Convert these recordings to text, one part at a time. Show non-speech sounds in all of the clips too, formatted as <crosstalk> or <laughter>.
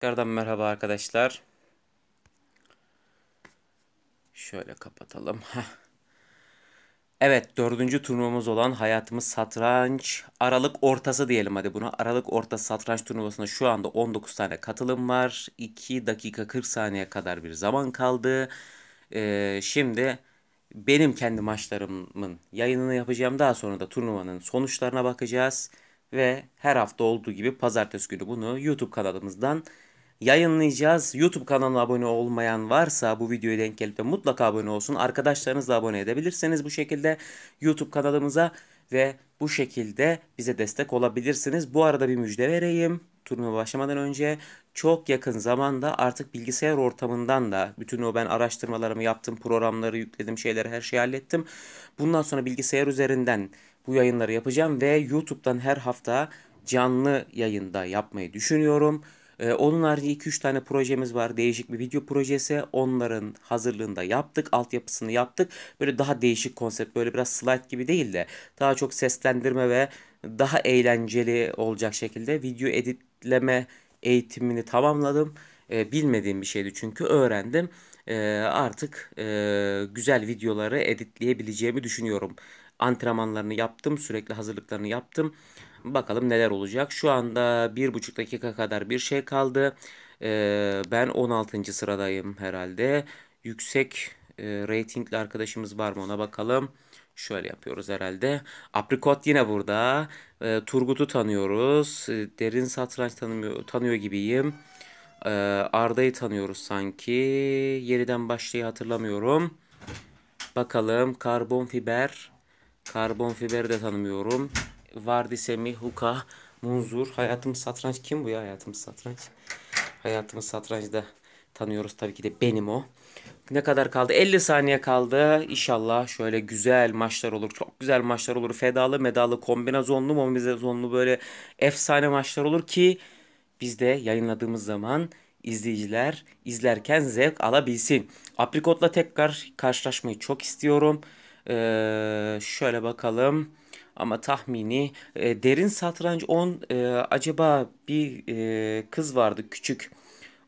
Tekrardan merhaba arkadaşlar. Şöyle kapatalım. <laughs> Evet dördüncü turnuvamız olan hayatımız satranç aralık ortası diyelim hadi buna. Aralık orta satranç turnuvasında şu anda 19 tane katılım var. 2 dakika 40 saniye kadar bir zaman kaldı. Ee, şimdi benim kendi maçlarımın yayınını yapacağım. Daha sonra da turnuvanın sonuçlarına bakacağız. Ve her hafta olduğu gibi pazartesi günü bunu YouTube kanalımızdan yayınlayacağız. YouTube kanalına abone olmayan varsa bu videoya denk gelip de mutlaka abone olsun. Arkadaşlarınızla abone edebilirsiniz bu şekilde YouTube kanalımıza ve bu şekilde bize destek olabilirsiniz. Bu arada bir müjde vereyim. Turnuva başlamadan önce çok yakın zamanda artık bilgisayar ortamından da bütün o ben araştırmalarımı yaptım, programları yükledim, şeyleri her şeyi hallettim. Bundan sonra bilgisayar üzerinden bu yayınları yapacağım ve YouTube'dan her hafta canlı yayında yapmayı düşünüyorum. Ee, onun harici 2-3 tane projemiz var. Değişik bir video projesi. Onların hazırlığında yaptık. Altyapısını yaptık. Böyle daha değişik konsept. Böyle biraz slide gibi değil de daha çok seslendirme ve daha eğlenceli olacak şekilde video editleme eğitimini tamamladım. Ee, bilmediğim bir şeydi çünkü öğrendim. Ee, artık e, güzel videoları editleyebileceğimi düşünüyorum antrenmanlarını yaptım. Sürekli hazırlıklarını yaptım. Bakalım neler olacak. Şu anda 1,5 dakika kadar bir şey kaldı. Ee, ben 16. sıradayım herhalde. Yüksek e, ratingli arkadaşımız var mı ona bakalım. Şöyle yapıyoruz herhalde. Aprikot yine burada. Ee, Turgut'u tanıyoruz. Ee, derin satranç tanımıyor, tanıyor gibiyim. Ee, Arda'yı tanıyoruz sanki. Yeniden başlayı hatırlamıyorum. Bakalım karbon fiber. Karbon fiberi de tanımıyorum vardi Semih, Huka, Munzur. Hayatımız Satranç kim bu ya Hayatımız Satranç? Hayatımız satrançta tanıyoruz tabii ki de benim o. Ne kadar kaldı? 50 saniye kaldı. İnşallah şöyle güzel maçlar olur. Çok güzel maçlar olur. Fedalı, medalı, kombinazonlu, mombinazonlu böyle efsane maçlar olur ki biz de yayınladığımız zaman izleyiciler izlerken zevk alabilsin. Aprikot'la tekrar karşılaşmayı çok istiyorum. Ee, şöyle bakalım ama tahmini e, derin satranç 10 e, acaba bir e, kız vardı küçük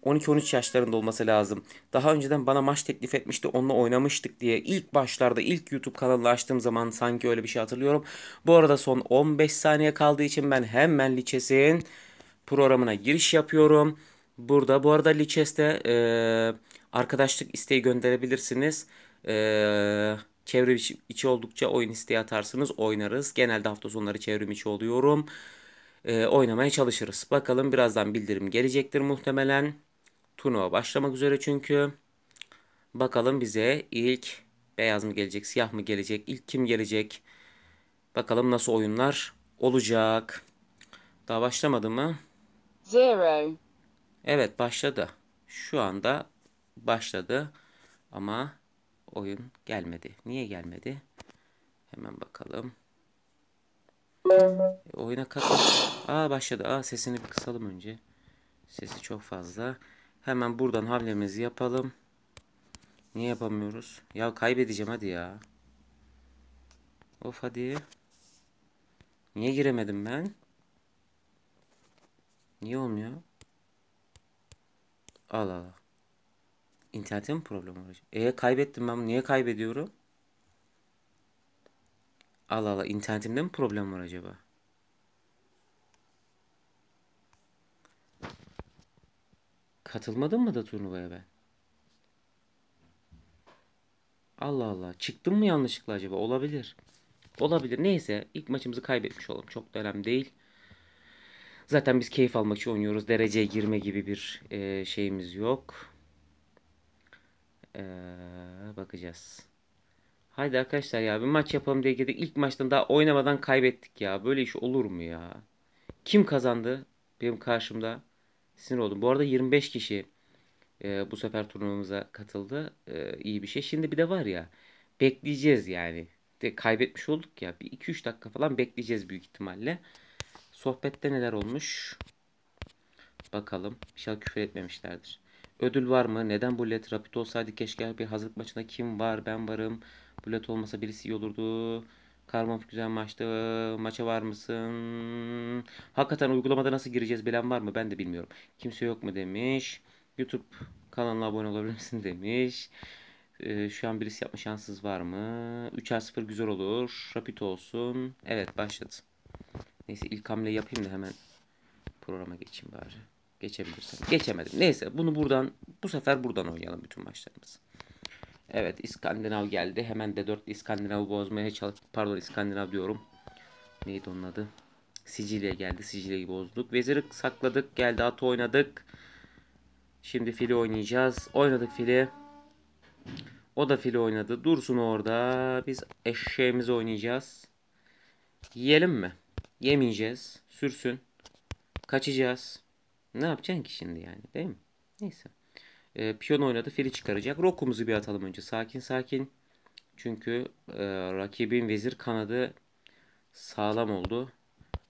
12-13 yaşlarında olması lazım. Daha önceden bana maç teklif etmişti onunla oynamıştık diye ilk başlarda ilk YouTube kanalı açtığım zaman sanki öyle bir şey hatırlıyorum. Bu arada son 15 saniye kaldığı için ben hemen Lichess'in programına giriş yapıyorum. Burada bu arada Lichess'te e, arkadaşlık isteği gönderebilirsiniz. Eee Çevrim içi oldukça oyun isteği atarsınız oynarız. Genelde hafta sonları çevrim içi oluyorum. E, oynamaya çalışırız. Bakalım birazdan bildirim gelecektir muhtemelen. Turnuva başlamak üzere çünkü. Bakalım bize ilk beyaz mı gelecek, siyah mı gelecek, ilk kim gelecek? Bakalım nasıl oyunlar olacak. Daha başlamadı mı? Zero. Evet başladı. Şu anda başladı. Ama oyun gelmedi. Niye gelmedi? Hemen bakalım. E, oyuna katıl. Aa başladı. Aa sesini bir kısalım önce. Sesi çok fazla. Hemen buradan hamlemizi yapalım. Niye yapamıyoruz? Ya kaybedeceğim hadi ya. Of hadi. Niye giremedim ben? Niye olmuyor? Allah Allah. İnternette mi problem var hocam? E kaybettim ben. Niye kaybediyorum? Allah Allah. internetimde mi problem var acaba? Katılmadım mı da turnuvaya ben? Allah Allah. Çıktım mı yanlışlıkla acaba? Olabilir. Olabilir. Neyse. ilk maçımızı kaybetmiş olalım. Çok da önemli değil. Zaten biz keyif almak için oynuyoruz. Dereceye girme gibi bir e, şeyimiz yok. Ee, bakacağız. Haydi arkadaşlar ya bir maç yapalım diye girdik. İlk maçtan daha oynamadan kaybettik ya. Böyle iş olur mu ya? Kim kazandı benim karşımda? Sinir oldum. Bu arada 25 kişi e, bu sefer turnuvamıza katıldı. E, iyi bir şey. Şimdi bir de var ya bekleyeceğiz yani. De kaybetmiş olduk ya. Bir 2-3 dakika falan bekleyeceğiz büyük ihtimalle. Sohbette neler olmuş? Bakalım. İnşallah küfür etmemişlerdir. Ödül var mı? Neden bullet led rapid olsaydı keşke bir hazırlık maçında kim var ben varım. Bullet olmasa birisi iyi olurdu. Karmov güzel maçtı. Maça var mısın? Hakikaten uygulamada nasıl gireceğiz bilen var mı? Ben de bilmiyorum. Kimse yok mu demiş. YouTube kanalına abone olabilir misin <laughs> demiş. Ee, şu an birisi yapma şanssız var mı? 3'er 0 güzel olur. Rapid olsun. Evet başladı. Neyse ilk hamle yapayım da hemen programa geçeyim bari. Geçebilirsin. Geçemedim. Neyse bunu buradan bu sefer buradan oynayalım bütün maçlarımızı. Evet İskandinav geldi. Hemen D4 İskandinav'ı bozmaya çalış. Pardon İskandinav diyorum. Neydi onun adı? Sicilya geldi. Sicilya'yı bozduk. Veziri sakladık. Geldi at oynadık. Şimdi fili oynayacağız. Oynadık fili. O da fili oynadı. Dursun orada. Biz eşeğimizi oynayacağız. Yiyelim mi? Yemeyeceğiz. Sürsün. Kaçacağız. Ne yapacaksın ki şimdi yani değil mi? Neyse. E, ee, piyon oynadı fili çıkaracak. Rokumuzu bir atalım önce. Sakin sakin. Çünkü e, rakibin vezir kanadı sağlam oldu.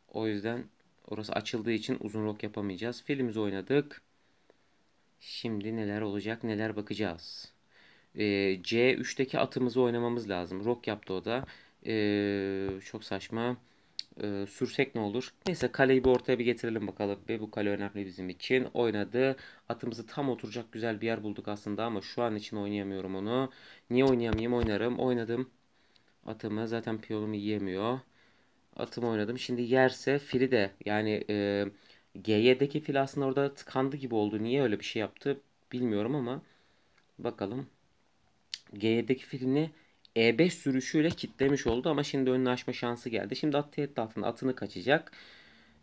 O yüzden orası açıldığı için uzun rok yapamayacağız. Filimizi oynadık. Şimdi neler olacak neler bakacağız. E, ee, C3'teki atımızı oynamamız lazım. Rok yaptı o da. E, çok saçma e, sürsek ne olur? Neyse kaleyi bir ortaya bir getirelim bakalım. Ve bu kale önemli bizim için. Oynadı. Atımızı tam oturacak güzel bir yer bulduk aslında ama şu an için oynayamıyorum onu. Niye oynayamayayım? Oynarım. Oynadım. Atımı zaten piyonumu yiyemiyor. Atımı oynadım. Şimdi yerse fili de yani e, G7'deki fil aslında orada tıkandı gibi oldu. Niye öyle bir şey yaptı bilmiyorum ama bakalım. G7'deki filini e5 sürüşüyle kitlemiş oldu ama şimdi önünü açma şansı geldi. Şimdi at tehdit atını kaçacak.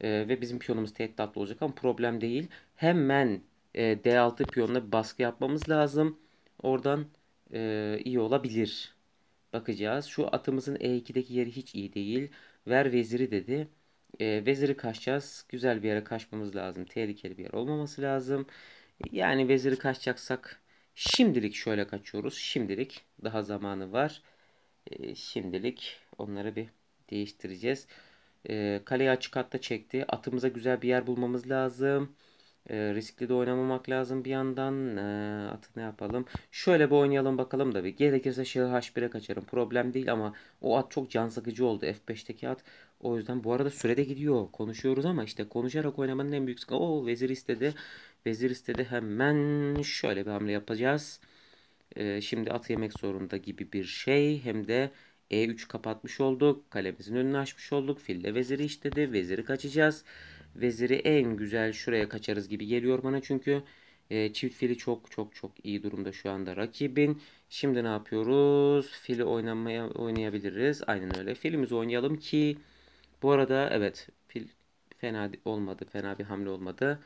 E, ve bizim piyonumuz tehdit olacak ama problem değil. Hemen e, D6 piyonuna baskı yapmamız lazım. Oradan e, iyi olabilir. Bakacağız. Şu atımızın E2'deki yeri hiç iyi değil. Ver veziri dedi. E, veziri kaçacağız. Güzel bir yere kaçmamız lazım. Tehlikeli bir yer olmaması lazım. Yani veziri kaçacaksak Şimdilik şöyle kaçıyoruz. Şimdilik daha zamanı var. Ee, şimdilik onları bir değiştireceğiz. E, kaleyi açık hatta çekti. Atımıza güzel bir yer bulmamız lazım. Ee, riskli de oynamamak lazım bir yandan. atı ne yapalım? Şöyle bir oynayalım bakalım da bir. Gerekirse şahı H1'e kaçarım. Problem değil ama o at çok can sıkıcı oldu. F5'teki at. O yüzden bu arada sürede gidiyor. Konuşuyoruz ama işte konuşarak oynamanın en büyük sıkıntı. O vezir istedi. Vezir istedi hemen şöyle bir hamle yapacağız. Ee, şimdi at yemek zorunda gibi bir şey. Hem de e3 kapatmış olduk. Kalemizin önünü açmış olduk. Fille veziri işledi. Veziri kaçacağız. Veziri en güzel şuraya kaçarız gibi geliyor bana çünkü e, çift fili çok çok çok iyi durumda şu anda rakibin. Şimdi ne yapıyoruz? Fili oynamaya oynayabiliriz. Aynen öyle. Filimizi oynayalım ki bu arada evet fil fena olmadı. Fena bir hamle olmadı.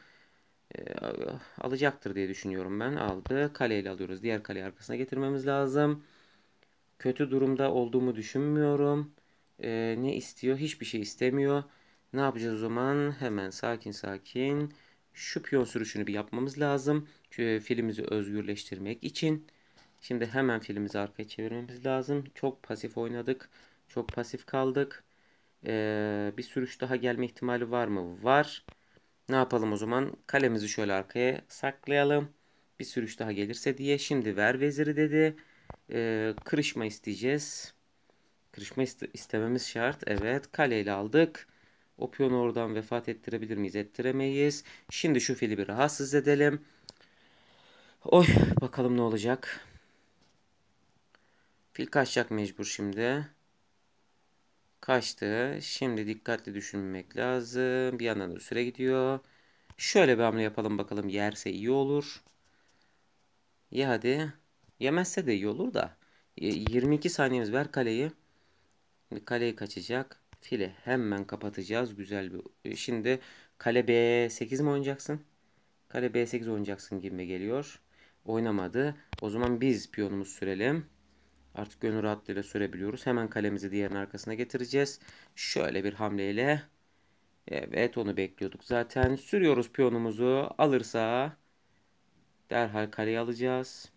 E, alacaktır diye düşünüyorum ben. Aldı. Kaleyle alıyoruz. Diğer kaleyi arkasına getirmemiz lazım. Kötü durumda olduğumu düşünmüyorum. E, ne istiyor? Hiçbir şey istemiyor. Ne yapacağız o zaman? Hemen sakin sakin şu piyon sürüşünü bir yapmamız lazım. Çünkü e, filimizi özgürleştirmek için. Şimdi hemen filimizi arkaya çevirmemiz lazım. Çok pasif oynadık. Çok pasif kaldık. Ee, bir sürüş daha gelme ihtimali var mı? Var. Ne yapalım o zaman? Kalemizi şöyle arkaya saklayalım. Bir sürüş daha gelirse diye. Şimdi ver veziri dedi. Ee, kırışma isteyeceğiz. Kırışma iste istememiz şart. Evet kaleyle aldık. O piyonu oradan vefat ettirebilir miyiz? Ettiremeyiz. Şimdi şu fili bir rahatsız edelim. Oy bakalım ne olacak. Fil kaçacak mecbur şimdi kaçtı. Şimdi dikkatli düşünmek lazım. Bir yandan da süre gidiyor. Şöyle bir hamle yapalım bakalım. Yerse iyi olur. Ya hadi. Yemezse de iyi olur da. 22 e, saniyemiz ver kaleyi. Kaleyi kaçacak. File hemen kapatacağız. Güzel bir... E, şimdi kale B8 mi oynayacaksın? Kale B8 oynayacaksın gibi geliyor. Oynamadı. O zaman biz piyonumuz sürelim. Artık gönül rahatlığıyla sürebiliyoruz. Hemen kalemizi diğerinin arkasına getireceğiz. Şöyle bir hamleyle. Evet onu bekliyorduk zaten. Sürüyoruz piyonumuzu. Alırsa derhal kaleye alacağız.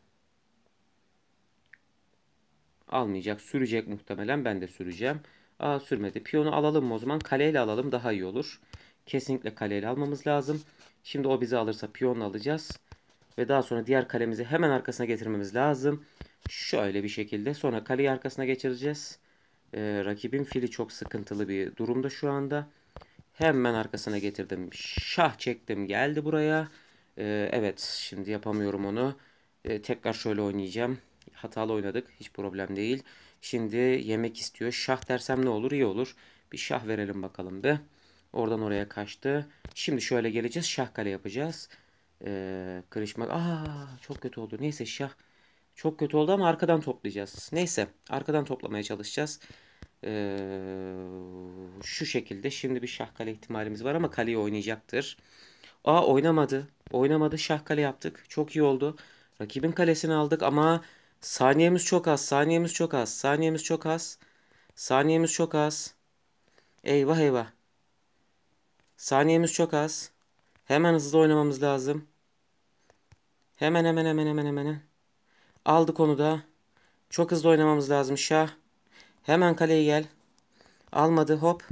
Almayacak. Sürecek muhtemelen. Ben de süreceğim. Aa sürmedi. Piyonu alalım mı o zaman? Kaleyle alalım daha iyi olur. Kesinlikle kaleyle almamız lazım. Şimdi o bizi alırsa piyonu alacağız. Ve daha sonra diğer kalemizi hemen arkasına getirmemiz lazım. Şöyle bir şekilde. Sonra kaleyi arkasına geçireceğiz. Ee, rakibin fili çok sıkıntılı bir durumda şu anda. Hemen arkasına getirdim. Şah çektim. Geldi buraya. Ee, evet şimdi yapamıyorum onu. Ee, tekrar şöyle oynayacağım. Hatalı oynadık. Hiç problem değil. Şimdi yemek istiyor. Şah dersem ne olur? iyi olur. Bir şah verelim bakalım be. Oradan oraya kaçtı. Şimdi şöyle geleceğiz. Şah kale yapacağız. Ee, kırışmak. Aa çok kötü oldu. Neyse şah. Çok kötü oldu ama arkadan toplayacağız. Neyse arkadan toplamaya çalışacağız. Ee, şu şekilde şimdi bir şah kale ihtimalimiz var ama kaleyi oynayacaktır. Aa oynamadı. Oynamadı şah kale yaptık. Çok iyi oldu. Rakibin kalesini aldık ama saniyemiz çok az. Saniyemiz çok az. Saniyemiz çok az. Saniyemiz çok az. Eyvah eyvah. Saniyemiz çok az. Hemen hızlı oynamamız lazım. Hemen hemen hemen hemen hemen. Aldı konuda. Çok hızlı oynamamız lazım şah. Hemen kaleye gel. Almadı hop.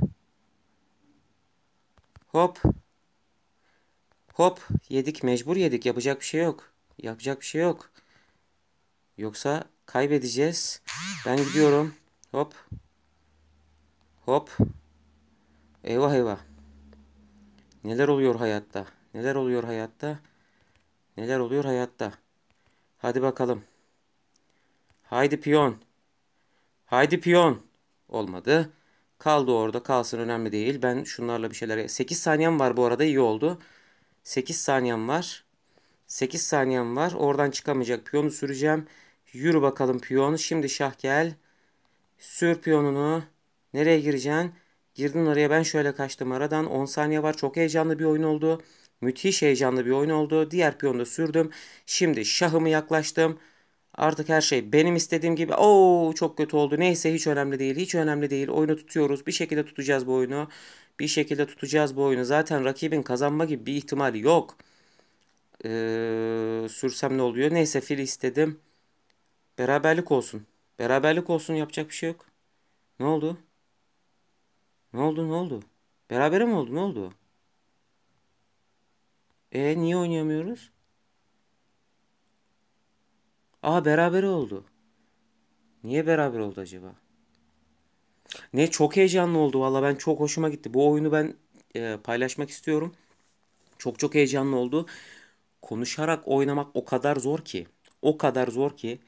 Hop. Hop. Yedik mecbur yedik. Yapacak bir şey yok. Yapacak bir şey yok. Yoksa kaybedeceğiz. Ben gidiyorum. Hop. Hop. Eyvah eyvah. Neler oluyor hayatta? Neler oluyor hayatta? Neler oluyor hayatta? Hadi bakalım. Haydi piyon. Haydi piyon. Olmadı. Kaldı orada kalsın önemli değil. Ben şunlarla bir şeyler... 8 saniyem var bu arada iyi oldu. 8 saniyem var. 8 saniyem var. Oradan çıkamayacak piyonu süreceğim. Yürü bakalım piyon. Şimdi şah gel. Sür piyonunu. Nereye gireceksin? Girdin araya ben şöyle kaçtım aradan 10 saniye var çok heyecanlı bir oyun oldu. Müthiş heyecanlı bir oyun oldu. Diğer piyonu da sürdüm. Şimdi şahımı yaklaştım. Artık her şey benim istediğim gibi. Oo çok kötü oldu. Neyse hiç önemli değil. Hiç önemli değil. Oyunu tutuyoruz. Bir şekilde tutacağız bu oyunu. Bir şekilde tutacağız bu oyunu. Zaten rakibin kazanma gibi bir ihtimali yok. Ee, sürsem ne oluyor? Neyse fil istedim. Beraberlik olsun. Beraberlik olsun yapacak bir şey yok. Ne oldu? Ne oldu ne oldu? beraber mi oldu ne oldu? E niye oynayamıyoruz? Aa beraber oldu. Niye beraber oldu acaba? Ne çok heyecanlı oldu valla ben çok hoşuma gitti. Bu oyunu ben e, paylaşmak istiyorum. Çok çok heyecanlı oldu. Konuşarak oynamak o kadar zor ki. O kadar zor ki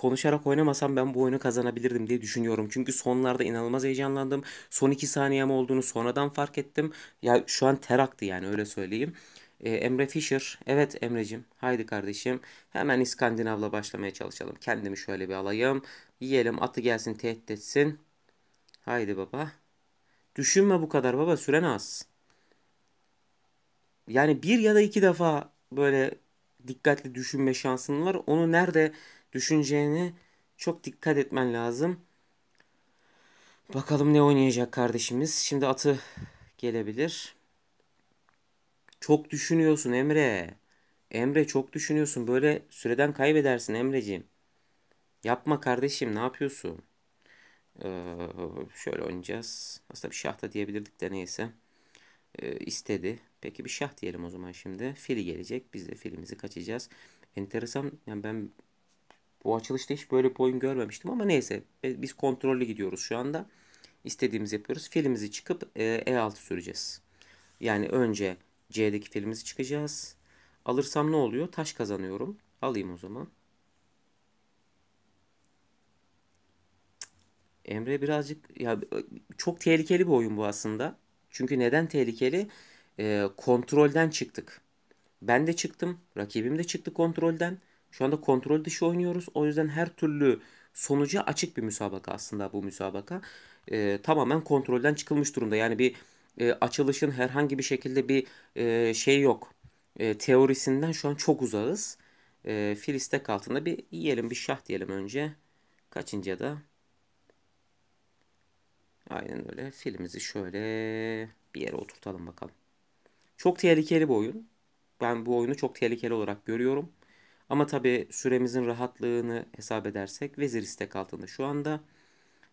konuşarak oynamasam ben bu oyunu kazanabilirdim diye düşünüyorum. Çünkü sonlarda inanılmaz heyecanlandım. Son 2 saniyem olduğunu sonradan fark ettim. Ya şu an ter aktı yani öyle söyleyeyim. Ee, Emre Fischer. Evet Emrecim. Haydi kardeşim. Hemen İskandinav'la başlamaya çalışalım. Kendimi şöyle bir alayım. Yiyelim atı gelsin tehdit etsin. Haydi baba. Düşünme bu kadar baba süren az. Yani bir ya da iki defa böyle dikkatli düşünme şansın var. Onu nerede Düşüneceğini çok dikkat etmen lazım. Bakalım ne oynayacak kardeşimiz. Şimdi atı gelebilir. Çok düşünüyorsun Emre. Emre çok düşünüyorsun. Böyle süreden kaybedersin Emreciğim. Yapma kardeşim ne yapıyorsun? Ee, şöyle oynayacağız. Aslında bir şah da diyebilirdik de neyse. Ee, istedi. Peki bir şah diyelim o zaman şimdi. Fili gelecek. Biz de filimizi kaçacağız. Enteresan. Yani ben bu açılışta hiç böyle bir oyun görmemiştim ama neyse biz kontrollü gidiyoruz şu anda. İstediğimizi yapıyoruz. Filimizi çıkıp E6 e süreceğiz. Yani önce C'deki filimizi çıkacağız. Alırsam ne oluyor? Taş kazanıyorum. Alayım o zaman. Emre birazcık ya çok tehlikeli bir oyun bu aslında. Çünkü neden tehlikeli? E, kontrolden çıktık. Ben de çıktım, rakibim de çıktı kontrolden. Şu anda kontrol dışı oynuyoruz. O yüzden her türlü sonucu açık bir müsabaka aslında bu müsabaka. E, tamamen kontrolden çıkılmış durumda. Yani bir e, açılışın herhangi bir şekilde bir e, şey yok. E, teorisinden şu an çok uzağız. E, filistek altında bir yiyelim bir şah diyelim önce. Kaçıncıya da? Aynen öyle. Filimizi şöyle bir yere oturtalım bakalım. Çok tehlikeli bir oyun. Ben bu oyunu çok tehlikeli olarak görüyorum. Ama tabi süremizin rahatlığını hesap edersek vezir istek altında şu anda.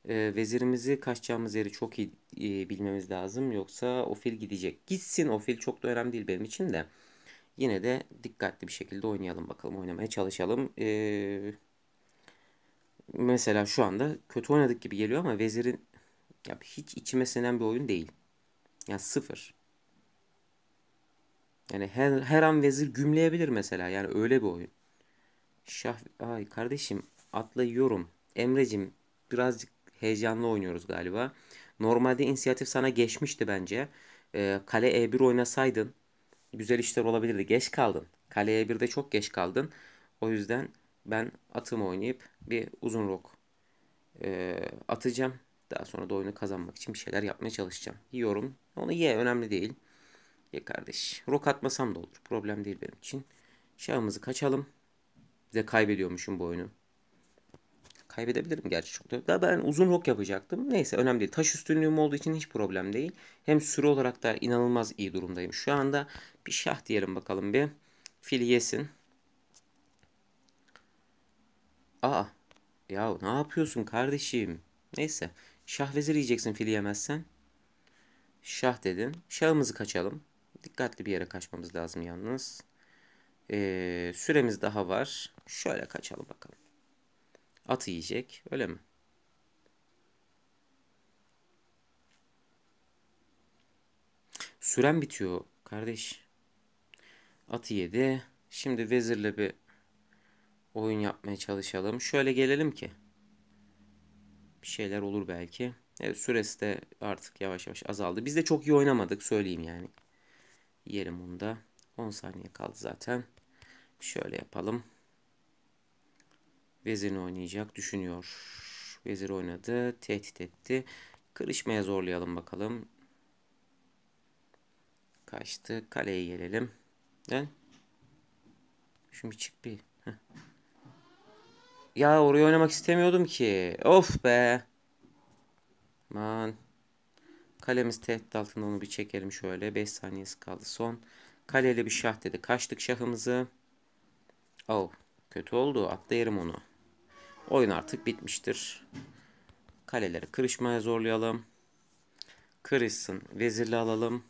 E, vezirimizi kaçacağımız yeri çok iyi e, bilmemiz lazım. Yoksa o fil gidecek. Gitsin o fil çok da önemli değil benim için de. Yine de dikkatli bir şekilde oynayalım bakalım. Oynamaya çalışalım. E, mesela şu anda kötü oynadık gibi geliyor ama vezirin ya hiç içime sinen bir oyun değil. Yani sıfır. Yani her, her an vezir gümleyebilir mesela. Yani öyle bir oyun. Şah... Ay kardeşim atlayıyorum. Emrecim birazcık heyecanlı oynuyoruz galiba. Normalde inisiyatif sana geçmişti bence. Ee, kale E1 oynasaydın güzel işler olabilirdi. Geç kaldın. Kale E1'de çok geç kaldın. O yüzden ben atımı oynayıp bir uzun rok e, atacağım. Daha sonra da oyunu kazanmak için bir şeyler yapmaya çalışacağım. Yiyorum. Onu ye önemli değil. Ye kardeş. Rok atmasam da olur. Problem değil benim için. Şahımızı kaçalım de kaybediyormuşum bu oyunu. Kaybedebilirim gerçi çok da. ben uzun rok yapacaktım. Neyse önemli değil. Taş üstünlüğüm olduğu için hiç problem değil. Hem sürü olarak da inanılmaz iyi durumdayım. Şu anda bir şah diyelim bakalım bir. Fil yesin. Aa. Ya ne yapıyorsun kardeşim? Neyse. Şah vezir yiyeceksin fili yemezsen. Şah dedin. Şahımızı kaçalım. Dikkatli bir yere kaçmamız lazım yalnız. Ee, süremiz daha var. Şöyle kaçalım bakalım. At yiyecek. Öyle mi? Süren bitiyor kardeş. Atı yedi. Şimdi vezirle bir oyun yapmaya çalışalım. Şöyle gelelim ki. Bir şeyler olur belki. Evet süresi de artık yavaş yavaş azaldı. Biz de çok iyi oynamadık söyleyeyim yani. Yerim onu da. 10 saniye kaldı zaten. Şöyle yapalım. Vezirini oynayacak düşünüyor. Vezir oynadı. Tehdit etti. Kırışmaya zorlayalım bakalım. Kaçtı. Kaleye gelelim. Gel. Şimdi çık bir. Heh. Ya oraya oynamak istemiyordum ki. Of be. Man. Kalemiz tehdit altında onu bir çekelim şöyle. 5 saniyesi kaldı son. Kaleli bir şah dedi. Kaçtık şahımızı. Oh kötü oldu. atlayırım onu. Oyun artık bitmiştir. Kaleleri kırışmaya zorlayalım. Kırışsın. Vezirli alalım.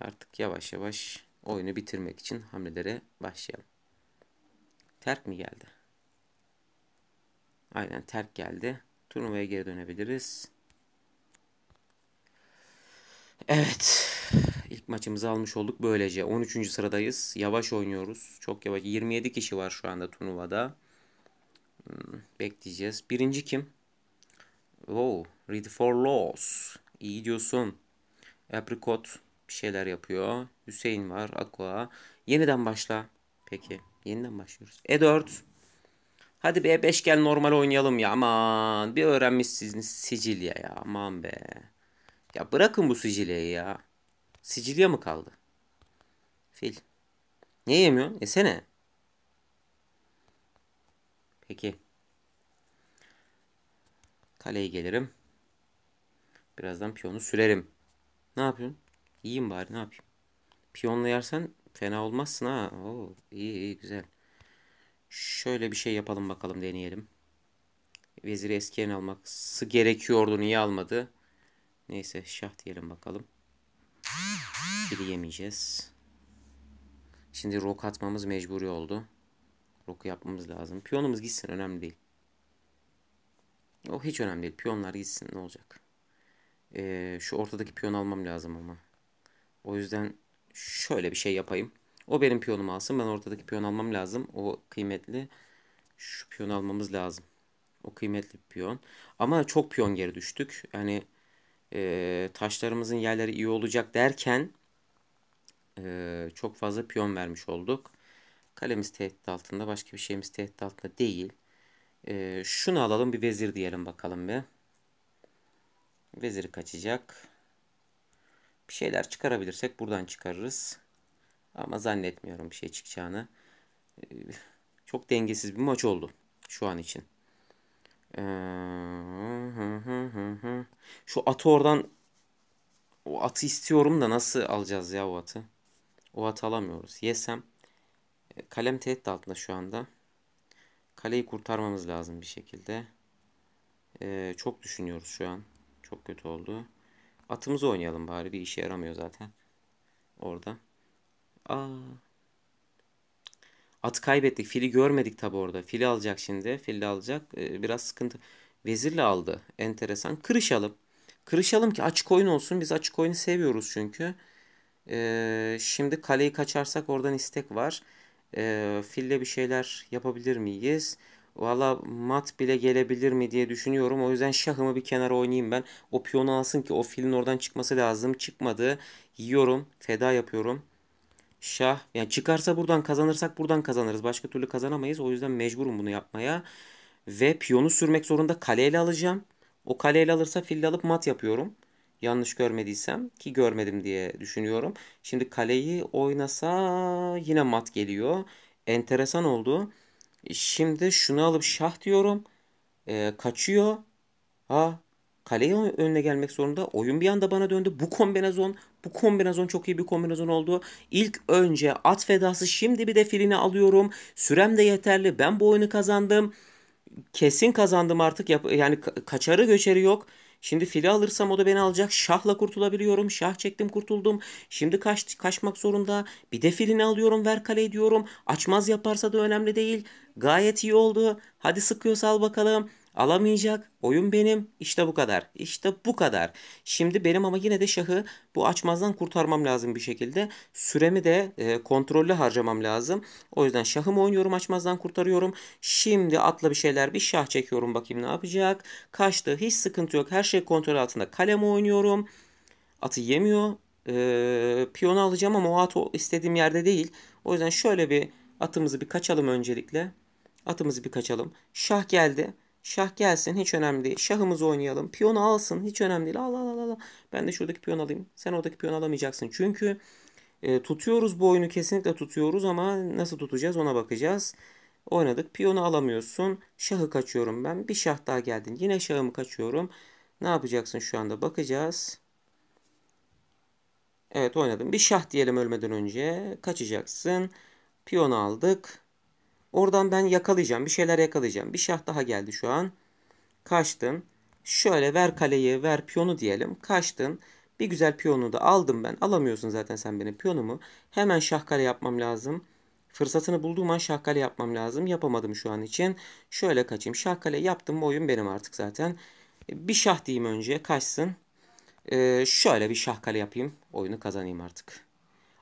Artık yavaş yavaş oyunu bitirmek için hamlelere başlayalım. Terk mi geldi? Aynen terk geldi. Turnuvaya geri dönebiliriz. Evet. İlk maçımızı almış olduk böylece. 13. sıradayız. Yavaş oynuyoruz. Çok yavaş. 27 kişi var şu anda turnuvada. Hmm, bekleyeceğiz. Birinci kim? Wow. Read for Laws. İyi diyorsun. Apricot bir şeyler yapıyor. Hüseyin var. Aqua. Yeniden başla. Peki. Yeniden başlıyoruz. E4. Hadi B5 gel normal oynayalım ya. Aman. Bir öğrenmişsiniz Sicilya ya. Aman be. Ya bırakın bu Sicilya'yı ya. Sicilya mı kaldı? Fil. Niye yemiyor? Yesene. Peki. Kaleye gelirim. Birazdan piyonu sürerim. Ne yapıyorsun? Yiyeyim bari ne yapayım? Piyonla yersen fena olmazsın ha. Oo, iyi iyi güzel. Şöyle bir şey yapalım bakalım deneyelim. Veziri eski alması gerekiyordu. Niye almadı? Neyse şah diyelim bakalım. Kili yemeyeceğiz. Şimdi rok atmamız mecburi oldu. Roku yapmamız lazım. Piyonumuz gitsin önemli değil. O hiç önemli değil. Piyonlar gitsin ne olacak. Ee, şu ortadaki piyon almam lazım ama. O yüzden şöyle bir şey yapayım. O benim piyonumu alsın. Ben ortadaki piyon almam lazım. O kıymetli. Şu piyon almamız lazım. O kıymetli piyon. Ama çok piyon geri düştük. Yani e, taşlarımızın yerleri iyi olacak derken e, çok fazla piyon vermiş olduk. Kalemiz tehdit altında. Başka bir şeyimiz tehdit altında değil. E, şunu alalım bir vezir diyelim bakalım bir. Veziri kaçacak. Bir şeyler çıkarabilirsek buradan çıkarırız. Ama zannetmiyorum bir şey çıkacağını. E, çok dengesiz bir maç oldu şu an için. Şu atı oradan o atı istiyorum da nasıl alacağız ya o atı? O atı alamıyoruz. Yesem e, kalem tehdit altında şu anda. Kaleyi kurtarmamız lazım bir şekilde. Ee, çok düşünüyoruz şu an. Çok kötü oldu. Atımızı oynayalım bari bir işe yaramıyor zaten. Orada. Aa. At kaybettik. Fili görmedik tabi orada. Fili alacak şimdi. Fili alacak. Ee, biraz sıkıntı. Vezirle aldı. Enteresan. Kırışalım. Kırışalım ki açık oyun olsun. Biz açık oyunu seviyoruz çünkü. Ee, şimdi kaleyi kaçarsak oradan istek var. Ee, fille bir şeyler yapabilir miyiz? Valla mat bile gelebilir mi diye düşünüyorum. O yüzden şahımı bir kenara oynayayım ben. O piyonu alsın ki o filin oradan çıkması lazım. Çıkmadı. Yiyorum. Feda yapıyorum şah. Yani çıkarsa buradan kazanırsak buradan kazanırız. Başka türlü kazanamayız. O yüzden mecburum bunu yapmaya. Ve piyonu sürmek zorunda kaleyle alacağım. O kaleyle alırsa fille alıp mat yapıyorum. Yanlış görmediysem ki görmedim diye düşünüyorum. Şimdi kaleyi oynasa yine mat geliyor. Enteresan oldu. Şimdi şunu alıp şah diyorum. E, kaçıyor. Ha kaleye önüne gelmek zorunda. Oyun bir anda bana döndü. Bu kombinazon, bu kombinazon çok iyi bir kombinazon oldu. İlk önce at fedası şimdi bir de filini alıyorum. Sürem de yeterli. Ben bu oyunu kazandım. Kesin kazandım artık. Yani kaçarı göçeri yok. Şimdi fili alırsam o da beni alacak. Şahla kurtulabiliyorum. Şah çektim kurtuldum. Şimdi kaç, kaçmak zorunda. Bir de filini alıyorum. Ver kale diyorum. Açmaz yaparsa da önemli değil. Gayet iyi oldu. Hadi sıkıyorsa al bakalım. Alamayacak. Oyun benim. İşte bu kadar. İşte bu kadar. Şimdi benim ama yine de şahı bu açmazdan kurtarmam lazım bir şekilde. Süremi de e, kontrollü harcamam lazım. O yüzden şahımı oynuyorum açmazdan kurtarıyorum. Şimdi atla bir şeyler bir şah çekiyorum bakayım ne yapacak. Kaçtı. Hiç sıkıntı yok. Her şey kontrol altında. Kalemi oynuyorum. Atı yemiyor. E, piyonu alacağım ama o at istediğim yerde değil. O yüzden şöyle bir atımızı bir kaçalım öncelikle. Atımızı bir kaçalım. Şah geldi. Şah gelsin hiç önemli değil. Şahımızı oynayalım. Piyonu alsın hiç önemli değil. Al al al al. Ben de şuradaki piyon alayım. Sen oradaki piyon alamayacaksın. Çünkü e, tutuyoruz bu oyunu kesinlikle tutuyoruz ama nasıl tutacağız ona bakacağız. Oynadık. Piyonu alamıyorsun. Şahı kaçıyorum ben. Bir şah daha geldin. Yine şahımı kaçıyorum. Ne yapacaksın şu anda bakacağız. Evet oynadım. Bir şah diyelim ölmeden önce. Kaçacaksın. Piyon aldık. Oradan ben yakalayacağım. Bir şeyler yakalayacağım. Bir şah daha geldi şu an. Kaçtın. Şöyle ver kaleyi, ver piyonu diyelim. Kaçtın. Bir güzel piyonu da aldım ben. Alamıyorsun zaten sen benim piyonumu. Hemen şah kale yapmam lazım. Fırsatını bulduğum an şah kale yapmam lazım. Yapamadım şu an için. Şöyle kaçayım. Şah kale yaptım bu oyun benim artık zaten. Bir şah diyeyim önce. Kaçsın. Ee, şöyle bir şah kale yapayım. Oyunu kazanayım artık.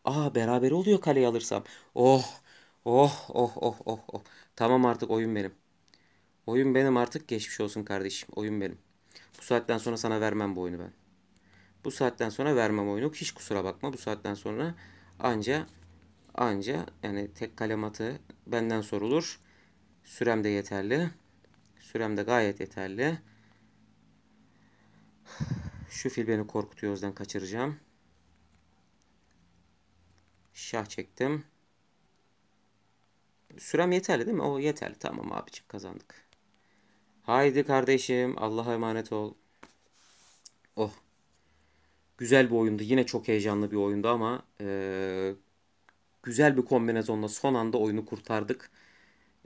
Aa beraber oluyor kaleyi alırsam. Oh Oh oh oh oh oh. Tamam artık oyun benim. Oyun benim artık geçmiş olsun kardeşim. Oyun benim. Bu saatten sonra sana vermem bu oyunu ben. Bu saatten sonra vermem oyunu. Hiç kusura bakma. Bu saatten sonra anca anca yani tek kalem atı benden sorulur. Sürem de yeterli. Sürem de gayet yeterli. Şu fil beni korkutuyor o yüzden kaçıracağım. Şah çektim. Sürem yeterli değil mi? O yeterli. Tamam abicim kazandık. Haydi kardeşim. Allah'a emanet ol. Oh. Güzel bir oyundu. Yine çok heyecanlı bir oyundu ama e, güzel bir kombinezonla son anda oyunu kurtardık.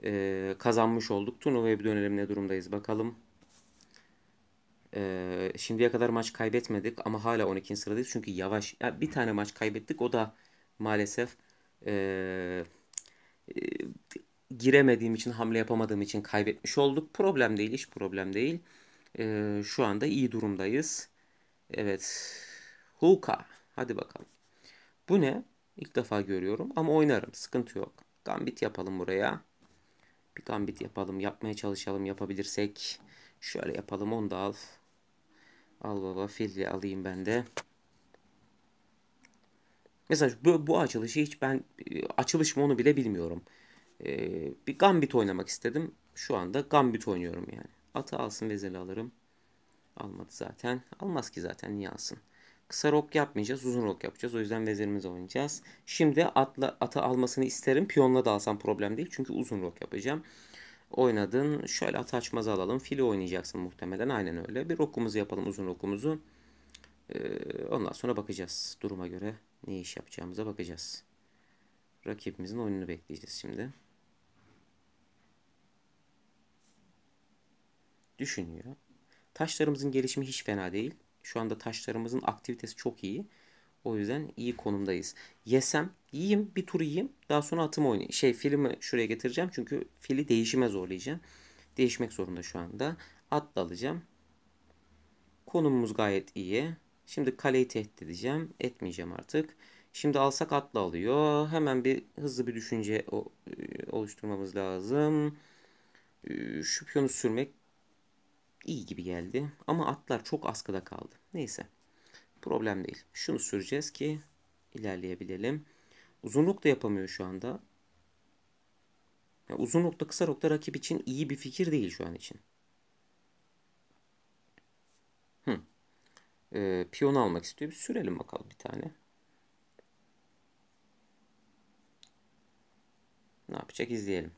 E, kazanmış olduk. Turnuvaya bir dönelim ne durumdayız bakalım. E, şimdiye kadar maç kaybetmedik ama hala 12. sıradayız. Çünkü yavaş. Ya, bir tane maç kaybettik. O da maalesef eee e, giremediğim için, hamle yapamadığım için kaybetmiş olduk. Problem değil, hiç problem değil. E, şu anda iyi durumdayız. Evet. Hulka. Hadi bakalım. Bu ne? İlk defa görüyorum ama oynarım. Sıkıntı yok. Gambit yapalım buraya. Bir gambit yapalım. Yapmaya çalışalım yapabilirsek. Şöyle yapalım onu da al. Al baba fili alayım ben de. Mesela bu, bu açılışı hiç ben e, açılış mı onu bile bilmiyorum. Ee, bir gambit oynamak istedim. Şu anda gambit oynuyorum yani. Atı alsın vezeli alırım. Almadı zaten. Almaz ki zaten niye alsın. Kısa rok yapmayacağız. Uzun rok yapacağız. O yüzden vezirimiz oynayacağız. Şimdi atla, ata almasını isterim. Piyonla da alsam problem değil. Çünkü uzun rok yapacağım. Oynadın. Şöyle at açmaz alalım. Fili oynayacaksın muhtemelen. Aynen öyle. Bir rokumuzu yapalım uzun rokumuzu. Ee, ondan sonra bakacağız duruma göre ne iş yapacağımıza bakacağız. Rakibimizin oyununu bekleyeceğiz şimdi. Düşünüyor. Taşlarımızın gelişimi hiç fena değil. Şu anda taşlarımızın aktivitesi çok iyi. O yüzden iyi konumdayız. Yesem, yiyeyim, bir tur yiyeyim. Daha sonra atım oynayayım. Şey filmi şuraya getireceğim çünkü fili değişime zorlayacağım. Değişmek zorunda şu anda. At da alacağım. Konumumuz gayet iyi. Şimdi kaleyi tehdit edeceğim. Etmeyeceğim artık. Şimdi alsak atla alıyor. Hemen bir hızlı bir düşünce e, oluşturmamız lazım. E, şu piyonu sürmek iyi gibi geldi. Ama atlar çok askıda kaldı. Neyse. Problem değil. Şunu süreceğiz ki ilerleyebilelim. Uzunluk da yapamıyor şu anda. Yani uzun kısa nokta rakip için iyi bir fikir değil şu an için. e, ee, piyon almak istiyor. Bir sürelim bakalım bir tane. Ne yapacak izleyelim.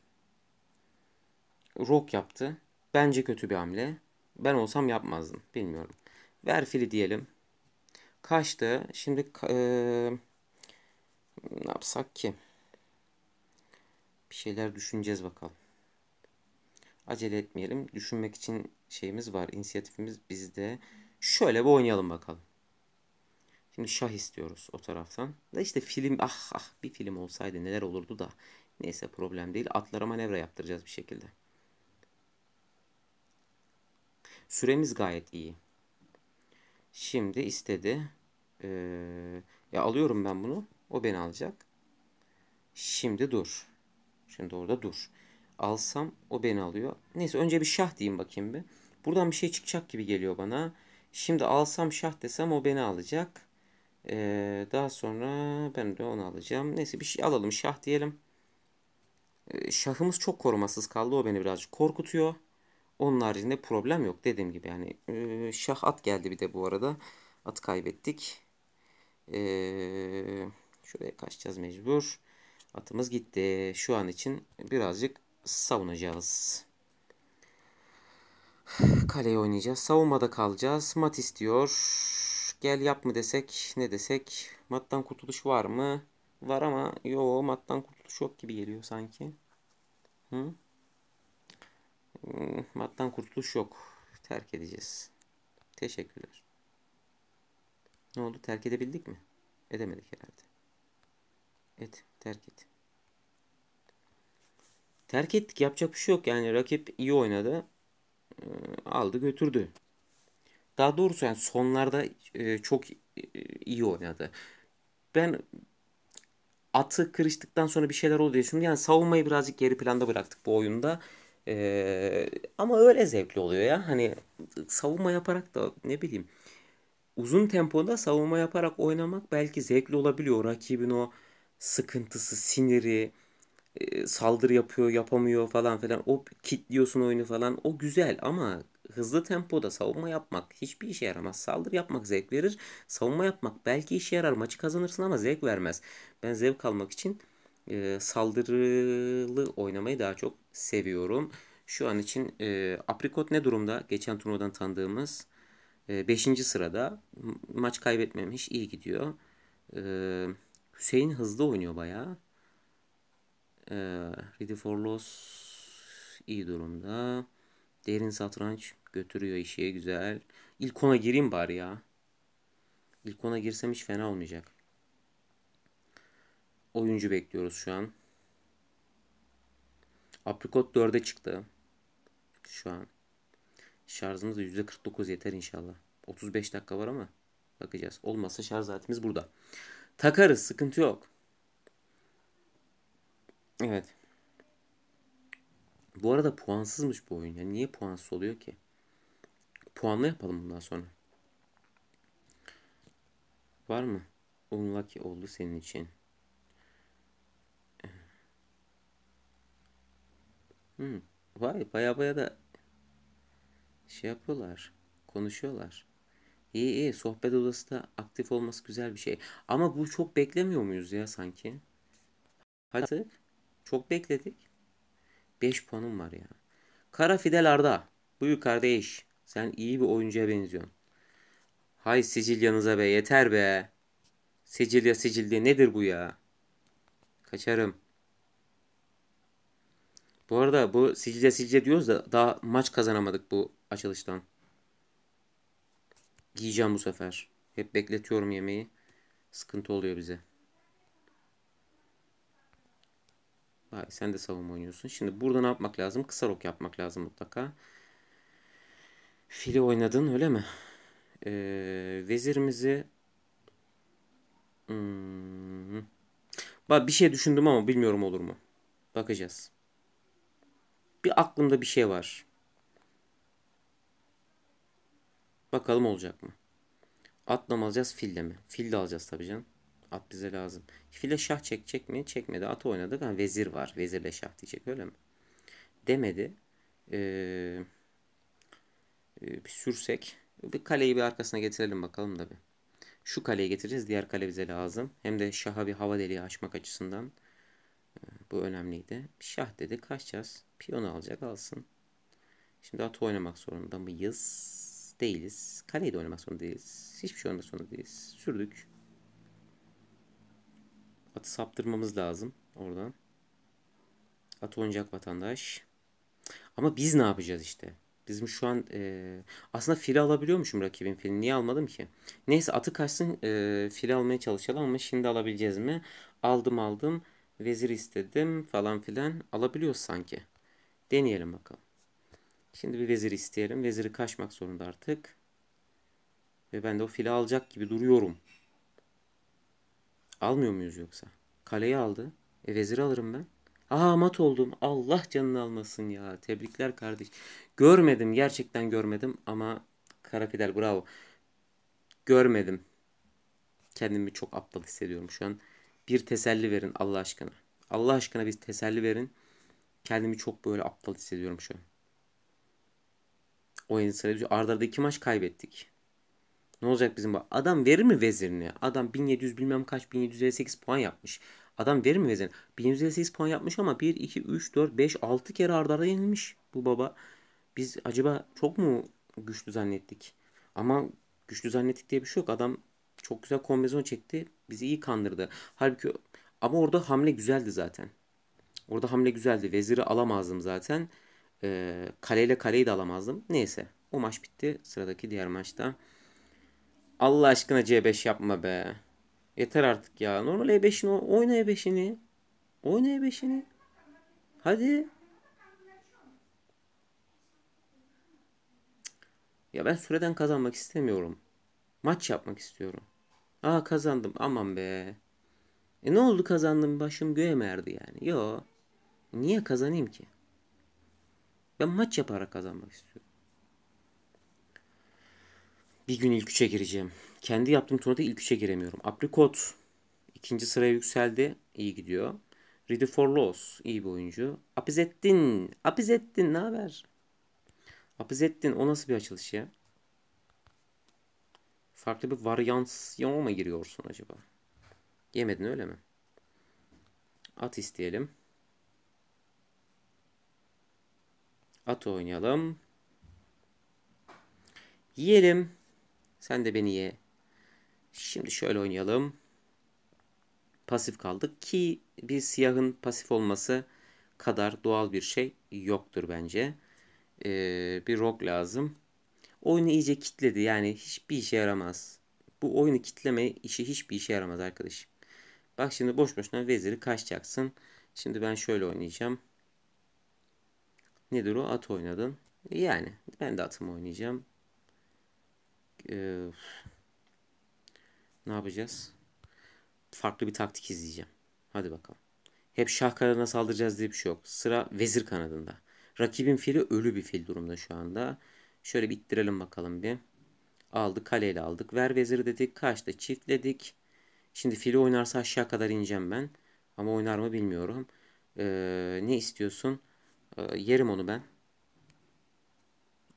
Rock yaptı. Bence kötü bir hamle. Ben olsam yapmazdım. Bilmiyorum. Ver fili diyelim. Kaçtı. Şimdi e, ne yapsak ki? Bir şeyler düşüneceğiz bakalım. Acele etmeyelim. Düşünmek için şeyimiz var. İnisiyatifimiz bizde. Hmm. Şöyle bir oynayalım bakalım. Şimdi şah istiyoruz o taraftan. Da işte film ah ah bir film olsaydı neler olurdu da. Neyse problem değil. Atlara manevra yaptıracağız bir şekilde. Süremiz gayet iyi. Şimdi istedi. Ee, ya alıyorum ben bunu. O beni alacak. Şimdi dur. Şimdi orada dur. Alsam o beni alıyor. Neyse önce bir şah diyeyim bakayım bir. Buradan bir şey çıkacak gibi geliyor bana. Şimdi alsam şah desem o beni alacak. Ee, daha sonra ben de onu alacağım. Neyse bir şey alalım şah diyelim. Ee, şahımız çok korumasız kaldı. O beni birazcık korkutuyor. Onun haricinde problem yok dediğim gibi. Yani e, şah at geldi bir de bu arada. At kaybettik. Ee, şuraya kaçacağız mecbur. Atımız gitti. Şu an için birazcık savunacağız kaleye oynayacağız. Savunmada kalacağız. Mat istiyor. Gel yap mı desek ne desek. Mattan kurtuluş var mı? Var ama yo mattan kurtuluş yok gibi geliyor sanki. Hı? Hmm, mattan kurtuluş yok. Terk edeceğiz. Teşekkürler. Ne oldu? Terk edebildik mi? Edemedik herhalde. Et. Terk et. Terk ettik. Yapacak bir şey yok. Yani rakip iyi oynadı. E, aldı götürdü. Daha doğrusu yani sonlarda e, çok e, iyi oynadı. Ben atı kırıştıktan sonra bir şeyler oldu diye düşündüm. Yani savunmayı birazcık geri planda bıraktık bu oyunda. ama öyle zevkli oluyor ya. Hani savunma yaparak da ne bileyim uzun tempoda savunma yaparak oynamak belki zevkli olabiliyor. Rakibin o sıkıntısı, siniri, e, saldırı yapıyor, yapamıyor falan filan. O kitliyorsun oyunu falan. O güzel ama hızlı tempoda savunma yapmak hiçbir işe yaramaz. Saldırı yapmak zevk verir. Savunma yapmak belki işe yarar. Maçı kazanırsın ama zevk vermez. Ben zevk almak için e, saldırılı oynamayı daha çok seviyorum. Şu an için e, Aprikot ne durumda? Geçen turnuvadan tanıdığımız 5. E, sırada maç kaybetmemiş iyi gidiyor. E, Hüseyin hızlı oynuyor bayağı. Ee, Ready for Loss iyi durumda. Derin satranç götürüyor işe güzel. İlk ona gireyim bari ya. İlk ona girsem hiç fena olmayacak. Oyuncu bekliyoruz şu an. Aprikot 4'e çıktı. Şu an. Şarjımız da %49 yeter inşallah. 35 dakika var ama bakacağız. Olmazsa şarj saatimiz burada. Takarız sıkıntı yok. Evet. Bu arada puansızmış bu oyun. Yani niye puansız oluyor ki? Puanlı yapalım bundan sonra. Var mı? Unlucky oldu senin için. Hmm. Vay baya baya da şey yapıyorlar. Konuşuyorlar. İyi iyi sohbet odası da aktif olması güzel bir şey. Ama bu çok beklemiyor muyuz ya sanki? Hadi çok bekledik. 5 puanım var ya. Kara Fidel Arda. Buyur kardeş. Sen iyi bir oyuncuya benziyorsun. Hay Sicilya'nıza be yeter be. Sicilya Sicilya nedir bu ya? Kaçarım. Bu arada bu Sicilya Sicilya diyoruz da daha maç kazanamadık bu açılıştan. Giyeceğim bu sefer. Hep bekletiyorum yemeği. Sıkıntı oluyor bize. Bak sen de savunma oynuyorsun. Şimdi burada ne yapmak lazım? Kısa rok yapmak lazım mutlaka. Fili oynadın öyle mi? Ee, vezirimizi hmm. Bak bir şey düşündüm ama bilmiyorum olur mu. Bakacağız. Bir aklımda bir şey var. Bakalım olacak mı? Atla mı alacağız fille mi? Fille alacağız tabii canım. At bize lazım. File şah çekecek mi? Çekmedi. At oynadık ama vezir var. Vezirle şah diyecek öyle mi? Demedi. Ee, e, bir sürsek. Bir kaleyi bir arkasına getirelim bakalım da bir. Şu kaleyi getireceğiz. Diğer kale bize lazım. Hem de şaha bir hava deliği açmak açısından. Ee, bu önemliydi. Şah dedi kaçacağız. Piyonu alacak alsın. Şimdi at oynamak zorunda mıyız? Değiliz. Kaleyi de oynamak zorunda değiliz. Hiçbir şey oynamak zorunda değiliz. Sürdük. Atı saptırmamız lazım oradan. At oyuncak vatandaş. Ama biz ne yapacağız işte? Bizim şu an e, aslında fili alabiliyormuşum rakibin filini. Niye almadım ki? Neyse atı kaçsın e, fili almaya çalışalım ama şimdi alabileceğiz mi? Aldım aldım. Vezir istedim falan filan. Alabiliyoruz sanki. Deneyelim bakalım. Şimdi bir vezir isteyelim. Veziri kaçmak zorunda artık. Ve ben de o fili alacak gibi duruyorum. Almıyor muyuz yoksa? Kaleyi aldı. E vezir alırım ben. Aha mat oldum. Allah canını almasın ya. Tebrikler kardeş. Görmedim. Gerçekten görmedim ama Karafidel bravo. Görmedim. Kendimi çok aptal hissediyorum şu an. Bir teselli verin Allah aşkına. Allah aşkına bir teselli verin. Kendimi çok böyle aptal hissediyorum şu an. O en Arda'da iki maç kaybettik. Ne olacak bizim bu Adam verir mi vezirini? Adam 1700 bilmem kaç 1758 puan yapmış. Adam verir mi vezirini? 1758 puan yapmış ama 1, 2, 3, 4, 5, 6 kere ardarda arda yenilmiş bu baba. Biz acaba çok mu güçlü zannettik? Ama güçlü zannettik diye bir şey yok. Adam çok güzel kombinasyon çekti. Bizi iyi kandırdı. Halbuki ama orada hamle güzeldi zaten. Orada hamle güzeldi. Veziri alamazdım zaten. Ee, kaleyle kaleyi de alamazdım. Neyse. O maç bitti. Sıradaki diğer maçta Allah aşkına C5 yapma be. Yeter artık ya. Normal E5'ini oyna E5'ini. Oyna E5'ini. Hadi. Ya ben süreden kazanmak istemiyorum. Maç yapmak istiyorum. Aa kazandım aman be. E ne oldu kazandım başım göğe mi erdi yani? Yo. Niye kazanayım ki? Ben maç yaparak kazanmak istiyorum. Bir gün ilk üçe gireceğim. Kendi yaptığım turnada ilk üçe giremiyorum. Aprikot ikinci sıraya yükseldi. İyi gidiyor. Ready for Loss iyi bir oyuncu. Apizettin. Apizettin ne haber? Apizettin o nasıl bir açılış ya? Farklı bir varyansiyona mı giriyorsun acaba? Yemedin öyle mi? At isteyelim. At oynayalım. Yiyelim. Sen de beni ye. Şimdi şöyle oynayalım. Pasif kaldık ki bir siyahın pasif olması kadar doğal bir şey yoktur bence. Ee, bir rock lazım. Oyunu iyice kitledi yani hiçbir işe yaramaz. Bu oyunu kitleme işi hiçbir işe yaramaz arkadaşım. Bak şimdi boş boşuna veziri kaçacaksın. Şimdi ben şöyle oynayacağım. Nedir o? At oynadın. Yani ben de atımı oynayacağım e, ne yapacağız? Farklı bir taktik izleyeceğim. Hadi bakalım. Hep şah kanadına saldıracağız diye bir şey yok. Sıra vezir kanadında. Rakibin fili ölü bir fil durumda şu anda. Şöyle bir bakalım bir. Aldık kaleyle aldık. Ver veziri dedik. Kaçta çiftledik. Şimdi fili oynarsa aşağı kadar ineceğim ben. Ama oynar mı bilmiyorum. Ee, ne istiyorsun? Ee, yerim onu ben.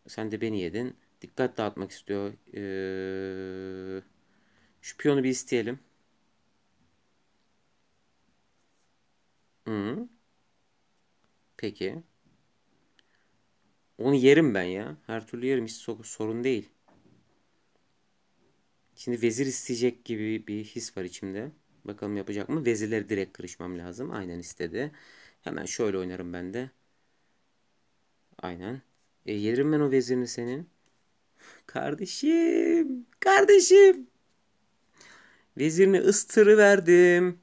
Sen de beni yedin. Dikkat dağıtmak istiyor. Ee, şu piyonu bir isteyelim. Hı. Peki. Onu yerim ben ya. Her türlü yerim. Hiç sorun değil. Şimdi vezir isteyecek gibi bir his var içimde. Bakalım yapacak mı? Vezirleri direkt kırışmam lazım. Aynen istedi. Hemen şöyle oynarım ben de. Aynen. E, yerim ben o vezirini senin. Kardeşim, kardeşim. Vezirine ıstırı verdim.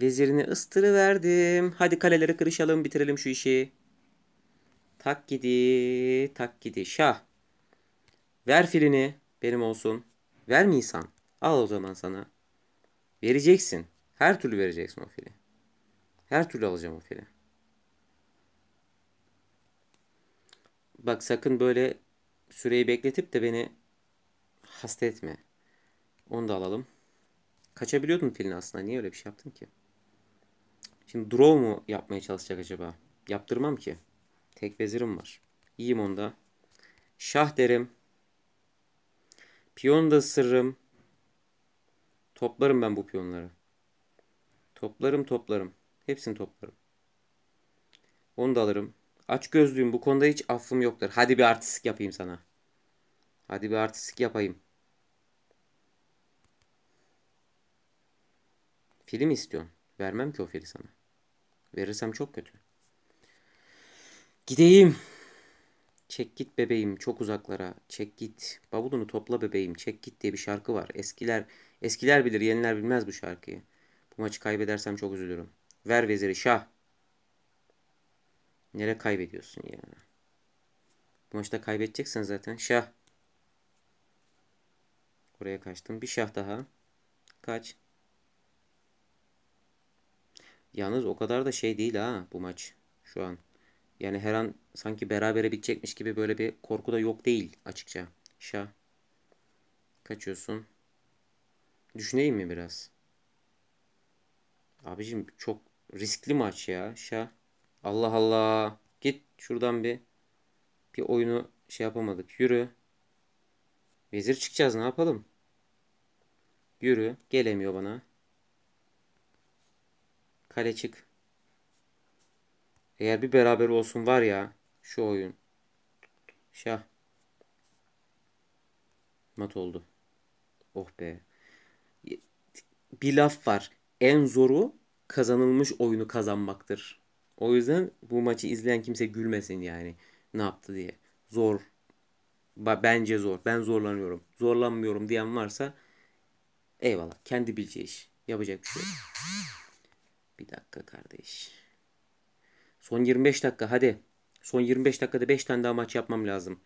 Vezirine ıstırı verdim. Hadi kaleleri kırışalım, bitirelim şu işi. Tak gidi, tak gidi. Şah. Ver filini, benim olsun. Ver Nisan. Al o zaman sana. Vereceksin. Her türlü vereceksin o fili. Her türlü alacağım o fili. Bak sakın böyle süreyi bekletip de beni hasta etme. Onu da alalım. Kaçabiliyordun filin aslında. Niye öyle bir şey yaptın ki? Şimdi draw mu yapmaya çalışacak acaba? Yaptırmam ki. Tek vezirim var. İyiyim onda. Şah derim. Piyon da ısırırım. Toplarım ben bu piyonları. Toplarım toplarım. Hepsini toplarım. Onu da alırım. Aç gözlüyüm bu konuda hiç affım yoktur. Hadi bir artistik yapayım sana. Hadi bir artistik yapayım. Fili mi istiyorsun? Vermem ki o fili sana. Verirsem çok kötü. Gideyim. Çek git bebeğim çok uzaklara. Çek git. Bavulunu topla bebeğim. Çek git diye bir şarkı var. Eskiler eskiler bilir, yeniler bilmez bu şarkıyı. Bu maçı kaybedersem çok üzülürüm. Ver veziri şah. Nere kaybediyorsun ya? Bu maçta kaybedeceksin zaten. Şah. Oraya kaçtım. Bir şah daha. Kaç. Yalnız o kadar da şey değil ha bu maç şu an. Yani her an sanki berabere bitecekmiş gibi böyle bir korku da yok değil açıkça. Şah. Kaçıyorsun. Düşüneyim mi biraz? Abicim çok riskli maç ya. Şah. Allah Allah. Git şuradan bir bir oyunu şey yapamadık. Yürü. Vezir çıkacağız ne yapalım? Yürü. Gelemiyor bana. Kale çık. Eğer bir beraber olsun var ya şu oyun. Şah. Mat oldu. Oh be. Bir laf var. En zoru kazanılmış oyunu kazanmaktır. O yüzden bu maçı izleyen kimse gülmesin yani ne yaptı diye. Zor. Bence zor. Ben zorlanıyorum. Zorlanmıyorum diyen varsa eyvallah. Kendi bileceği iş. Yapacak bir şey. Bir dakika kardeş. Son 25 dakika hadi. Son 25 dakikada 5 tane daha maç yapmam lazım.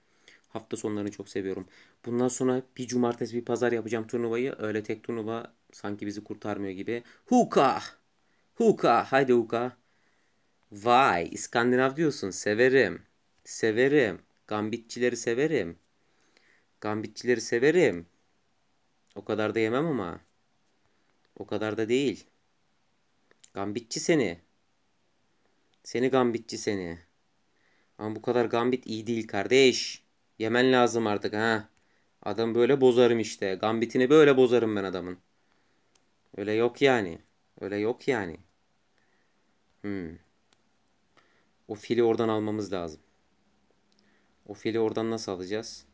Hafta sonlarını çok seviyorum. Bundan sonra bir cumartesi bir pazar yapacağım turnuvayı. Öyle tek turnuva sanki bizi kurtarmıyor gibi. Huka! Huka! Haydi Huka! Vay, İskandinav diyorsun. Severim. Severim. Gambitçileri severim. Gambitçileri severim. O kadar da yemem ama. O kadar da değil. Gambitçi seni. Seni gambitçi seni. Ama bu kadar gambit iyi değil kardeş. Yemen lazım artık ha. Adam böyle bozarım işte. Gambitini böyle bozarım ben adamın. Öyle yok yani. Öyle yok yani. Hmm. O fili oradan almamız lazım. O fili oradan nasıl alacağız?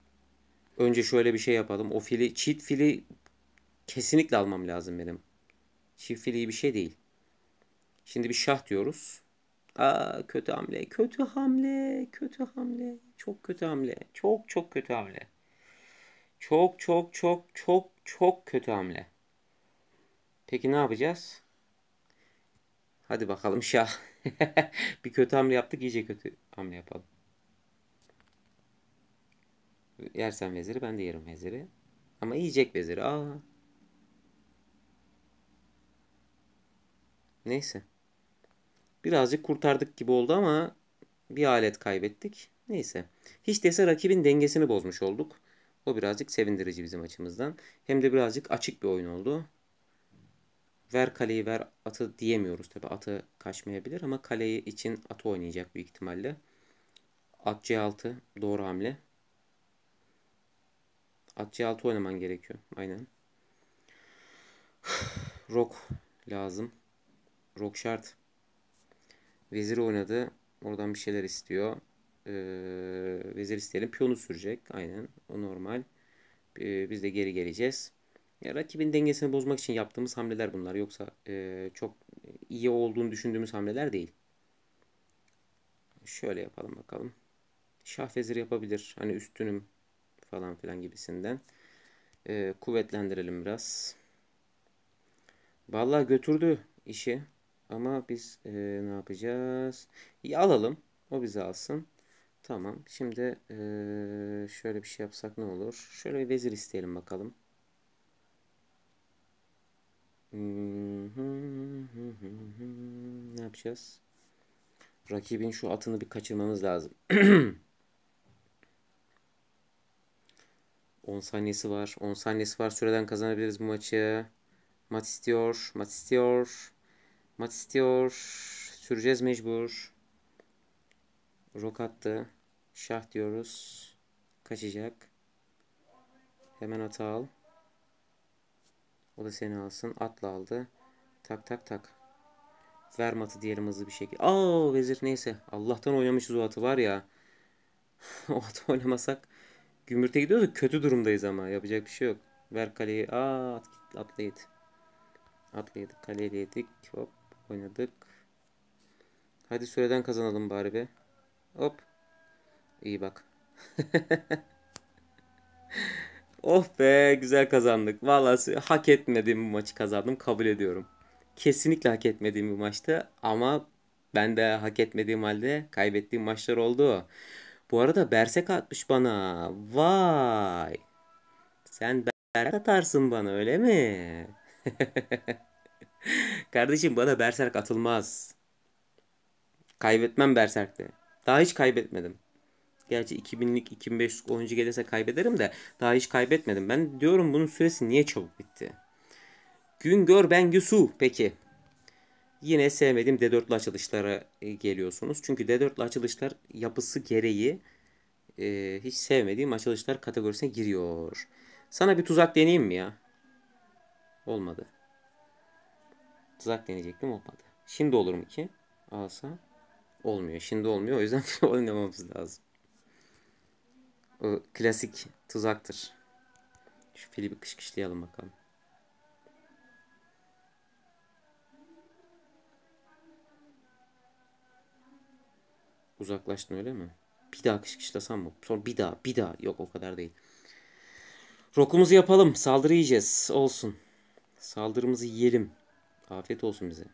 Önce şöyle bir şey yapalım. O fili, çift fili kesinlikle almam lazım benim. Çift fili bir şey değil. Şimdi bir şah diyoruz. Aa kötü hamle, kötü hamle, kötü hamle. Çok kötü hamle. Çok çok kötü hamle. Çok çok çok çok çok kötü hamle. Peki ne yapacağız? Hadi bakalım şah. <laughs> bir kötü hamle yaptık iyice kötü hamle yapalım. Yersen veziri ben de yerim veziri. Ama yiyecek veziri. Aa. Neyse. Birazcık kurtardık gibi oldu ama bir alet kaybettik. Neyse. Hiç dese rakibin dengesini bozmuş olduk. O birazcık sevindirici bizim açımızdan. Hem de birazcık açık bir oyun oldu ver kaleyi ver atı diyemiyoruz. Tabi atı kaçmayabilir ama kaleyi için atı oynayacak büyük ihtimalle. At C6 doğru hamle. At C6 oynaman gerekiyor. Aynen. <sighs> Rok lazım. Rok şart. Vezir oynadı. Oradan bir şeyler istiyor. Ee, vezir isteyelim. Piyonu sürecek. Aynen. O normal. Ee, biz de geri geleceğiz. Ya, rakibin dengesini bozmak için yaptığımız hamleler bunlar. Yoksa e, çok iyi olduğunu düşündüğümüz hamleler değil. Şöyle yapalım bakalım. Şah vezir yapabilir. Hani üstünüm falan filan gibisinden. E, kuvvetlendirelim biraz. Vallahi götürdü işi. Ama biz e, ne yapacağız? İyi alalım. O bizi alsın. Tamam. Şimdi e, şöyle bir şey yapsak ne olur? Şöyle bir vezir isteyelim bakalım. Hmm, ne yapacağız? Rakibin şu atını bir kaçırmamız lazım. 10 <clears throat> saniyesi var. 10 saniyesi var. Süreden kazanabiliriz bu maçı. Maç istiyor. Maç istiyor. Maç istiyor. Süreceğiz mecbur. Rok attı. Şah diyoruz. Kaçacak. Hemen hata al. O da seni alsın. Atla aldı. Tak tak tak. Ver matı diyelim hızlı bir şekilde. Aa vezir neyse. Allah'tan oynamışız o atı var ya. <laughs> o atı oynamasak gümürte gidiyoruz. Kötü durumdayız ama. Yapacak bir şey yok. Ver kaleyi. Aa at, git, atla yedi. Atla yedik. Kaleyle yedik. Hop oynadık. Hadi süreden kazanalım bari be. Hop. İyi bak. <laughs> Oh be güzel kazandık. Vallahi hak etmediğim bu maçı kazandım kabul ediyorum. Kesinlikle hak etmediğim bir maçtı ama ben de hak etmediğim halde kaybettiğim maçlar oldu. Bu arada Bersek atmış bana. Vay. Sen Berserk atarsın bana öyle mi? <laughs> Kardeşim bana Berserk atılmaz. Kaybetmem Berserk'te. Daha hiç kaybetmedim. Gerçi 2000'lik 2500 oyuncu gelirse kaybederim de daha hiç kaybetmedim. Ben diyorum bunun süresi niye çabuk bitti? Gün gör, ben Bengüsü peki. Yine sevmediğim D4'lü açılışlara e, geliyorsunuz. Çünkü D4'lü açılışlar yapısı gereği e, hiç sevmediğim açılışlar kategorisine giriyor. Sana bir tuzak deneyeyim mi ya? Olmadı. Tuzak deneyecektim olmadı. Şimdi olur mu ki? Alsa. Olmuyor. Şimdi olmuyor. O yüzden <laughs> oynamamız lazım. O klasik tuzaktır. Şu fili bir kışkışlayalım bakalım. Uzaklaştın öyle mi? Bir daha kışkışlasam mı? Sonra bir daha, bir daha. Yok o kadar değil. Rokumuzu yapalım. Saldırı yiyeceğiz. Olsun. Saldırımızı yiyelim. Afiyet olsun bize.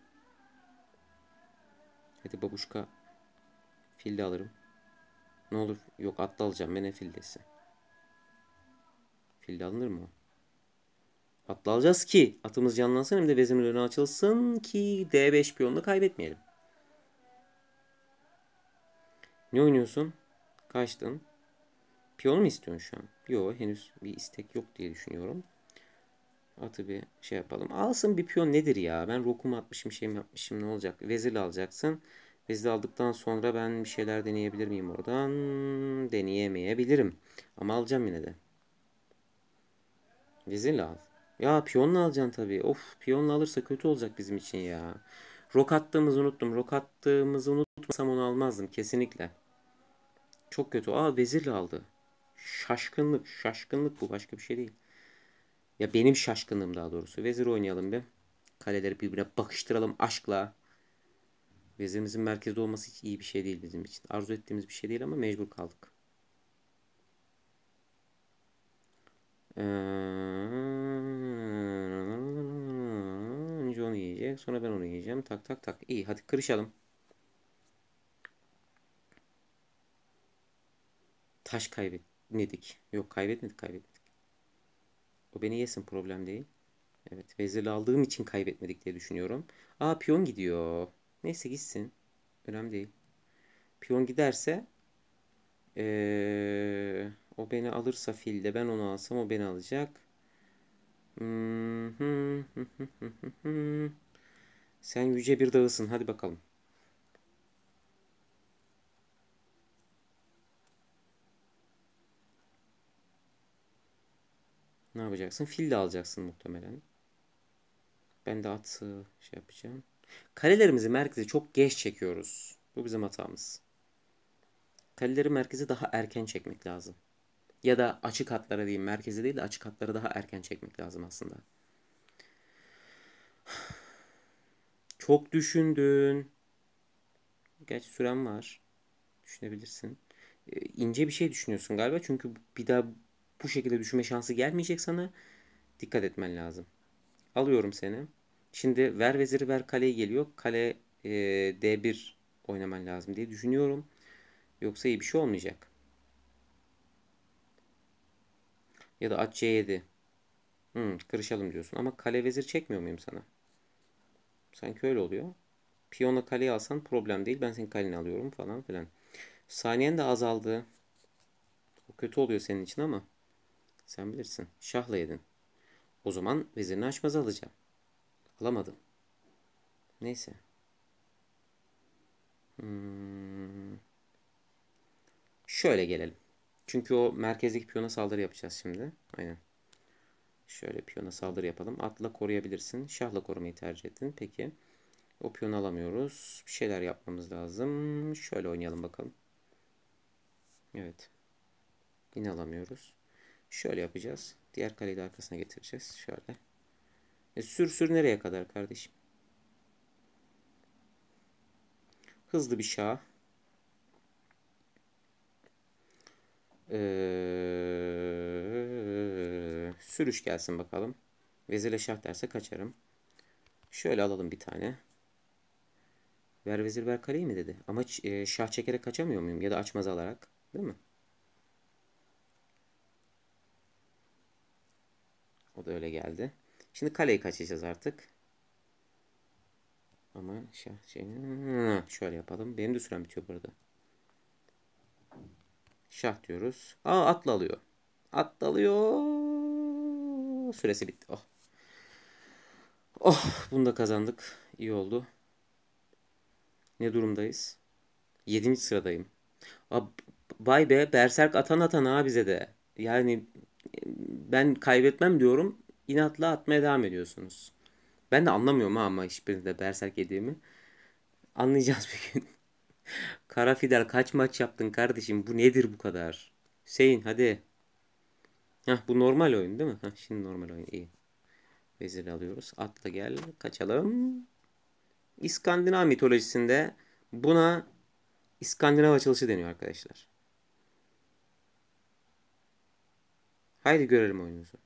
Hadi babuşka. Fil de alırım. Ne olur. Yok atlı alacağım. Ben fildesi. Filde alınır mı? Atlı alacağız ki atımız canlansın hem de vezimir önü açılsın ki D5 piyonunu kaybetmeyelim. Ne oynuyorsun? Kaçtın. Piyon mu istiyorsun şu an? Yok henüz bir istek yok diye düşünüyorum. Atı bir şey yapalım. Alsın bir piyon nedir ya? Ben rokumu atmışım şey mi yapmışım ne olacak? Vezir alacaksın. Vezde aldıktan sonra ben bir şeyler deneyebilir miyim oradan? Deneyemeyebilirim. Ama alacağım yine de. Vezirle al. Ya piyonla alacaksın tabii. Of piyonla alırsa kötü olacak bizim için ya. Rok attığımızı unuttum. Rok attığımızı unutmasam onu almazdım kesinlikle. Çok kötü. Aa vezirle aldı. Şaşkınlık. Şaşkınlık bu. Başka bir şey değil. Ya benim şaşkınlığım daha doğrusu. Vezir oynayalım bir. Kaleleri birbirine bakıştıralım aşkla. Vezirimizin merkezde olması hiç iyi bir şey değil bizim için. Arzu ettiğimiz bir şey değil ama mecbur kaldık. Ee, önce onu yiyecek. Sonra ben onu yiyeceğim. Tak tak tak. İyi hadi kırışalım. Taş kaybetmedik. Yok kaybetmedik kaybetmedik. O beni yesin problem değil. Evet vezirli aldığım için kaybetmedik diye düşünüyorum. Aa piyon gidiyor. Neyse gitsin. Önemli değil. Piyon giderse ee, o beni alırsa filde ben onu alsam o beni alacak. Hmm. <laughs> Sen yüce bir dağısın. Hadi bakalım. Ne yapacaksın? Fil de alacaksın muhtemelen. Ben de atı şey yapacağım. Kalelerimizi merkeze çok geç çekiyoruz. Bu bizim hatamız. Kaleleri merkeze daha erken çekmek lazım. Ya da açık hatlara diyeyim merkeze değil de açık hatlara daha erken çekmek lazım aslında. Çok düşündün. Geç süren var. Düşünebilirsin. Ee, ince bir şey düşünüyorsun galiba. Çünkü bir daha bu şekilde düşünme şansı gelmeyecek sana. Dikkat etmen lazım. Alıyorum seni. Şimdi ver veziri ver kaleye geliyor. Kale e, D1 oynaman lazım diye düşünüyorum. Yoksa iyi bir şey olmayacak. Ya da at C7. Hmm, kırışalım diyorsun. Ama kale vezir çekmiyor muyum sana? Sanki öyle oluyor. Piyona kaleyi alsan problem değil. Ben senin kaleni alıyorum falan filan. Saniyen de azaldı. O kötü oluyor senin için ama. Sen bilirsin. Şahla yedin. O zaman vezirini açmaz alacağım. Alamadım. Neyse. Hmm. Şöyle gelelim. Çünkü o merkezdeki piyona saldırı yapacağız şimdi. Aynen. Şöyle piyona saldırı yapalım. Atla koruyabilirsin. Şahla korumayı tercih ettin. Peki. O piyonu alamıyoruz. Bir şeyler yapmamız lazım. Şöyle oynayalım bakalım. Evet. Yine alamıyoruz. Şöyle yapacağız. Diğer kaleyi de arkasına getireceğiz. Şöyle. E sür sür nereye kadar kardeşim? Hızlı bir şah. Ee, sürüş gelsin bakalım. Vezirle şah derse kaçarım. Şöyle alalım bir tane. Ver vezir ver kaleyi mi dedi. Ama e, şah çekerek kaçamıyor muyum? Ya da açmaz alarak. Değil mi? O da öyle geldi. Şimdi kaleyi kaçacağız artık. Ama şah şey, şeyini şöyle yapalım. Benim de sürem bitiyor burada. Şah diyoruz. Aa atla alıyor. Atla alıyor. Süresi bitti. Oh. Oh bunu da kazandık. İyi oldu. Ne durumdayız? 7. sıradayım. Abi, vay be Berserk atan atan ha bize de. Yani ben kaybetmem diyorum inatla atmaya devam ediyorsunuz. Ben de anlamıyorum ha ama hiçbirini de berserk yediğimi. Anlayacağız bir gün. <laughs> Kara Fidel kaç maç yaptın kardeşim? Bu nedir bu kadar? Hüseyin hadi. Hah bu normal oyun değil mi? Hah şimdi normal oyun iyi. Vezir alıyoruz. Atla gel kaçalım. İskandinav mitolojisinde buna İskandinav açılışı deniyor arkadaşlar. Haydi görelim oyununuzu.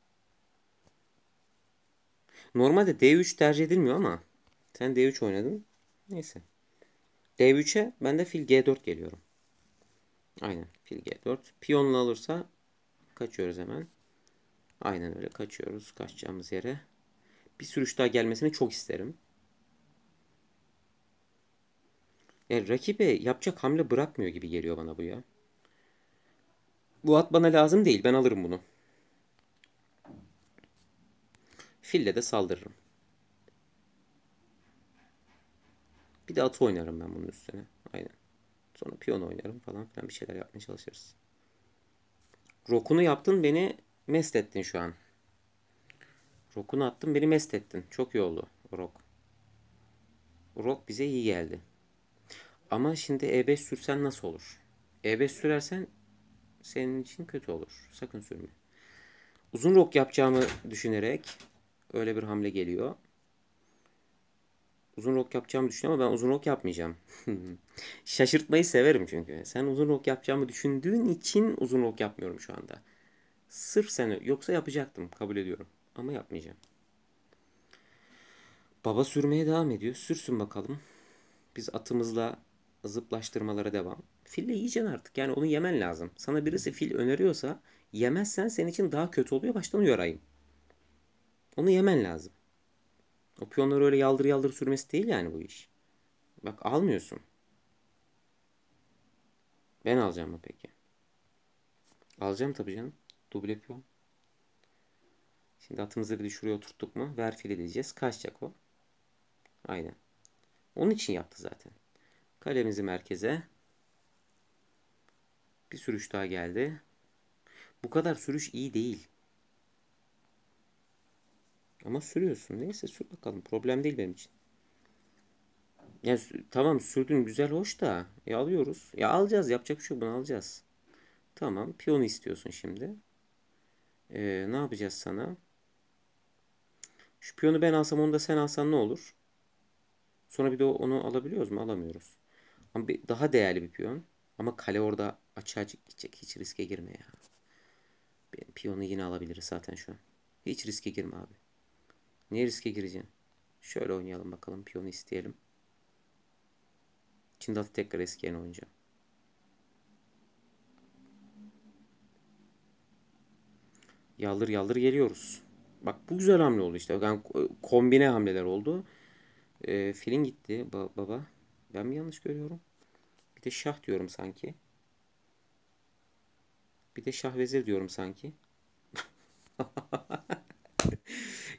Normalde D3 tercih edilmiyor ama sen D3 oynadın. Neyse. D3'e ben de fil G4 geliyorum. Aynen fil G4. Piyonla alırsa kaçıyoruz hemen. Aynen öyle kaçıyoruz kaçacağımız yere. Bir sürüş daha gelmesini çok isterim. Yani e, rakibe yapacak hamle bırakmıyor gibi geliyor bana bu ya. Bu at bana lazım değil ben alırım bunu. Fille de saldırırım. Bir de at oynarım ben bunun üstüne. Aynen. Sonra piyon oynarım falan filan bir şeyler yapmaya çalışırız. Rokunu yaptın beni mest ettin şu an. Rokunu attın beni mest ettin. Çok iyi oldu rok. Rok bize iyi geldi. Ama şimdi E5 sürsen nasıl olur? E5 sürersen senin için kötü olur. Sakın sürme. Uzun rok yapacağımı düşünerek Öyle bir hamle geliyor. Uzun rok yapacağımı düşünüyorum ama ben uzun rok yapmayacağım. <laughs> Şaşırtmayı severim çünkü. Sen uzun rok yapacağımı düşündüğün için uzun rok yapmıyorum şu anda. Sırf seni yoksa yapacaktım kabul ediyorum. Ama yapmayacağım. Baba sürmeye devam ediyor. Sürsün bakalım. Biz atımızla zıplaştırmalara devam. Fille yiyeceksin artık. Yani onu yemen lazım. Sana birisi fil öneriyorsa yemezsen senin için daha kötü oluyor. Baştan uyarayım. Onu yemen lazım. O piyonları öyle yaldır yaldır sürmesi değil yani bu iş. Bak almıyorsun. Ben alacağım mı peki? Alacağım tabii canım. Duble piyon. Şimdi atımızı bir şuraya oturttuk mu? Ver fili diyeceğiz. Kaçacak o. Aynen. Onun için yaptı zaten. Kalemizi merkeze. Bir sürüş daha geldi. Bu kadar sürüş iyi değil. Ama sürüyorsun. Neyse sür bakalım. Problem değil benim için. yani tamam sürdün güzel hoş da. E alıyoruz. Ya alacağız. Yapacak bir şey yok. Bunu alacağız. Tamam. Piyonu istiyorsun şimdi. Ee, ne yapacağız sana? Şu piyonu ben alsam onu da sen alsan ne olur? Sonra bir de onu alabiliyoruz mu? Alamıyoruz. Ama bir, daha değerli bir piyon. Ama kale orada açığa gidecek. Hiç riske girme ya. Piyonu yine alabiliriz zaten şu an. Hiç riske girme abi. Ne riske gireceğim? Şöyle oynayalım bakalım. Piyonu isteyelim. Şimdi atı tekrar eski yerine oynayacağım. Yaldır yaldır geliyoruz. Bak bu güzel hamle oldu işte. Yani e, kombine hamleler oldu. E, filin gitti ba baba. Ben mi yanlış görüyorum? Bir de şah diyorum sanki. Bir de şah vezir diyorum sanki. <laughs>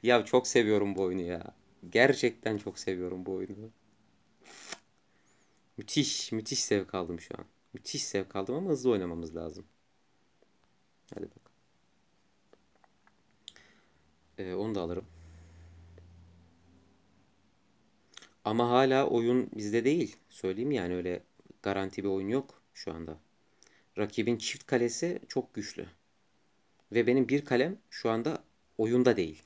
Ya çok seviyorum bu oyunu ya. Gerçekten çok seviyorum bu oyunu. Müthiş, müthiş sevk aldım şu an. Müthiş sevk aldım ama hızlı oynamamız lazım. Hadi bak. Ee, onu da alırım. Ama hala oyun bizde değil. Söyleyeyim yani öyle garanti bir oyun yok şu anda. Rakibin çift kalesi çok güçlü. Ve benim bir kalem şu anda oyunda değil.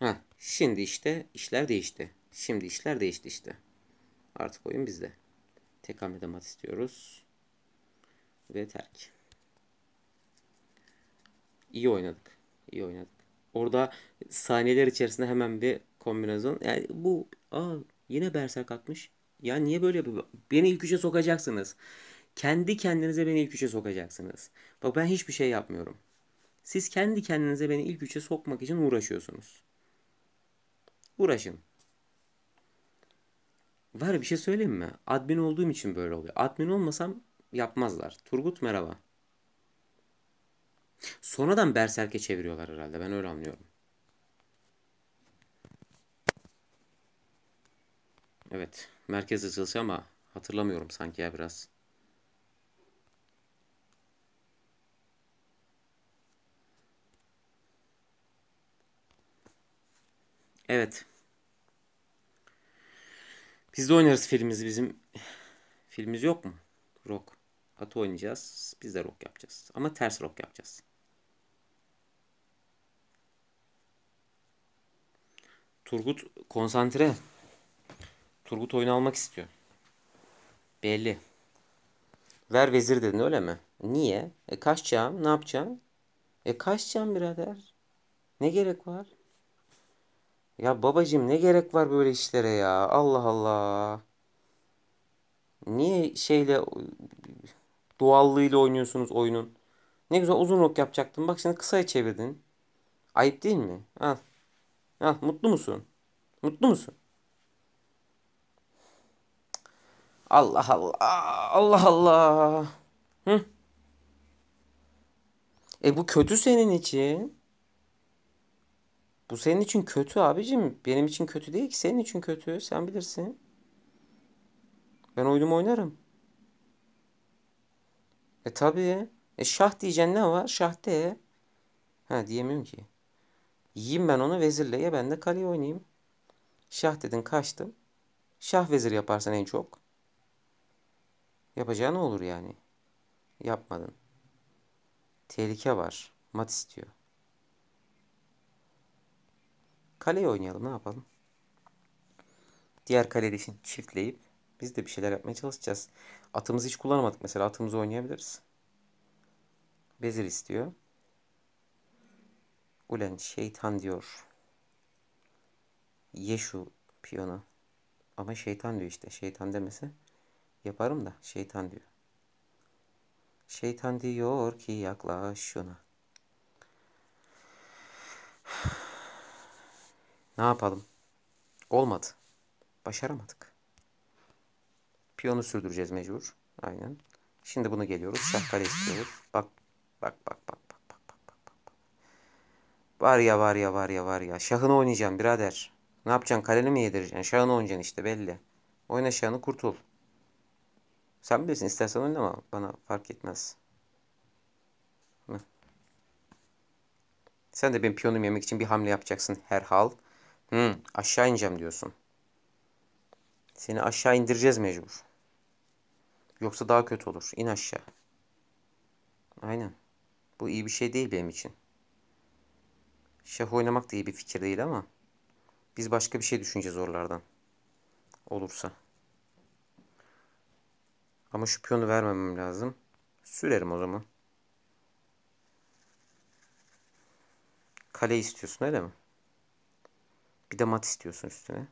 Ha, şimdi işte işler değişti. Şimdi işler değişti işte. Artık oyun bizde. Tek hamlede mat istiyoruz. Ve terk. İyi oynadık. İyi oynadık. Orada saniyeler içerisinde hemen bir kombinasyon. Yani bu aa, yine berserk atmış. Ya niye böyle yapıyor? Beni ilk üçe sokacaksınız. Kendi kendinize beni ilk üçe sokacaksınız. Bak ben hiçbir şey yapmıyorum. Siz kendi kendinize beni ilk üçe sokmak için uğraşıyorsunuz. Uğraşın. Var bir şey söyleyeyim mi? Admin olduğum için böyle oluyor. Admin olmasam yapmazlar. Turgut merhaba. Sonradan Berserk'e çeviriyorlar herhalde. Ben öyle anlıyorum. Evet. merkez çalışıyor ama hatırlamıyorum sanki ya biraz. Evet. Biz de oynarız filmimiz bizim. Filmimiz yok mu? Rock. Atı oynayacağız. Biz de rock yapacağız. Ama ters rock yapacağız. Turgut konsantre. Turgut oyunu almak istiyor. Belli. Ver vezir dedin öyle mi? Niye? E kaçacağım. Ne yapacağım? E kaçacağım birader. Ne gerek var? Ya babacım ne gerek var böyle işlere ya? Allah Allah. Niye şeyle doğallığıyla oynuyorsunuz oyunun? Ne güzel uzun rok yapacaktın. Bak şimdi kısaya çevirdin. Ayıp değil mi? Al. Al mutlu musun? Mutlu musun? Allah Allah. Allah Allah. Hı? E bu kötü senin için. Bu senin için kötü abicim. Benim için kötü değil ki. Senin için kötü. Sen bilirsin. Ben oyunumu oynarım. E tabii. E şah diyeceksin ne var? Şah de. Ha diyemiyorum ki. Yiyeyim ben onu vezirle ya ben de kaleyi oynayayım. Şah dedin kaçtım. Şah vezir yaparsan en çok. Yapacağın olur yani. Yapmadın. Tehlike var. Mat istiyor. Kaleye oynayalım ne yapalım. Diğer kaleyi için çiftleyip biz de bir şeyler yapmaya çalışacağız. Atımızı hiç kullanamadık mesela. Atımızı oynayabiliriz. Bezir istiyor. Ulen şeytan diyor. Ye şu piyonu. Ama şeytan diyor işte. Şeytan demese yaparım da şeytan diyor. Şeytan diyor ki yaklaş şuna. Ne yapalım? Olmadı. Başaramadık. Piyonu sürdüreceğiz mecbur. Aynen. Şimdi bunu geliyoruz. Şah kale istiyoruz. Bak bak bak bak bak bak bak bak bak. Var ya var ya var ya var ya. Şahını oynayacağım birader. Ne yapacaksın? Kaleni mi yedireceksin? Şahını oynayacaksın işte belli. Oyna şahını kurtul. Sen bilirsin istersen oyna ama Bana fark etmez. Sen de benim piyonumu yemek için bir hamle yapacaksın herhal. Hmm aşağı ineceğim diyorsun. Seni aşağı indireceğiz mecbur. Yoksa daha kötü olur. İn aşağı. Aynen. Bu iyi bir şey değil benim için. Şah oynamak da iyi bir fikir değil ama biz başka bir şey düşüneceğiz oralardan. Olursa. Ama şu piyonu vermemem lazım. Sürerim o zaman. Kale istiyorsun öyle mi? Bir de mat istiyorsun üstüne.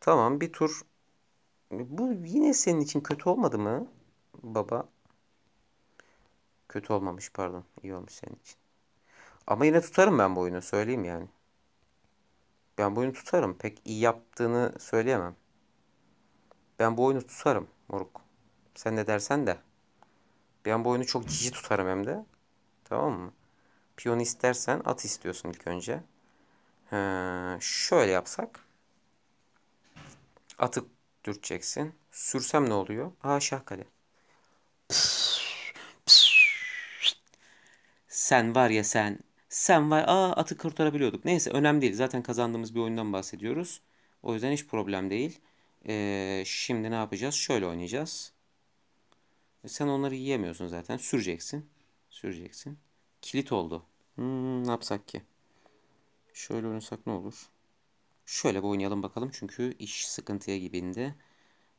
Tamam bir tur. Bu yine senin için kötü olmadı mı baba? Kötü olmamış pardon. İyi olmuş senin için. Ama yine tutarım ben bu oyunu söyleyeyim yani. Ben bu oyunu tutarım. Pek iyi yaptığını söyleyemem. Ben bu oyunu tutarım moruk. Sen ne dersen de. Ben bu oyunu çok cici tutarım hem de. Tamam mı? Piyon istersen at istiyorsun ilk önce şöyle yapsak. atık dürteceksin. Sürsem ne oluyor? Aa şahkale. Sen var ya sen. Sen var. Aa atı kurtarabiliyorduk. Neyse önemli değil. Zaten kazandığımız bir oyundan bahsediyoruz. O yüzden hiç problem değil. Ee, şimdi ne yapacağız? Şöyle oynayacağız. E, sen onları yiyemiyorsun zaten. Süreceksin. Süreceksin. Kilit oldu. Hmm, ne yapsak ki? Şöyle oynasak ne olur? Şöyle bir oynayalım bakalım çünkü iş sıkıntıya gibinde.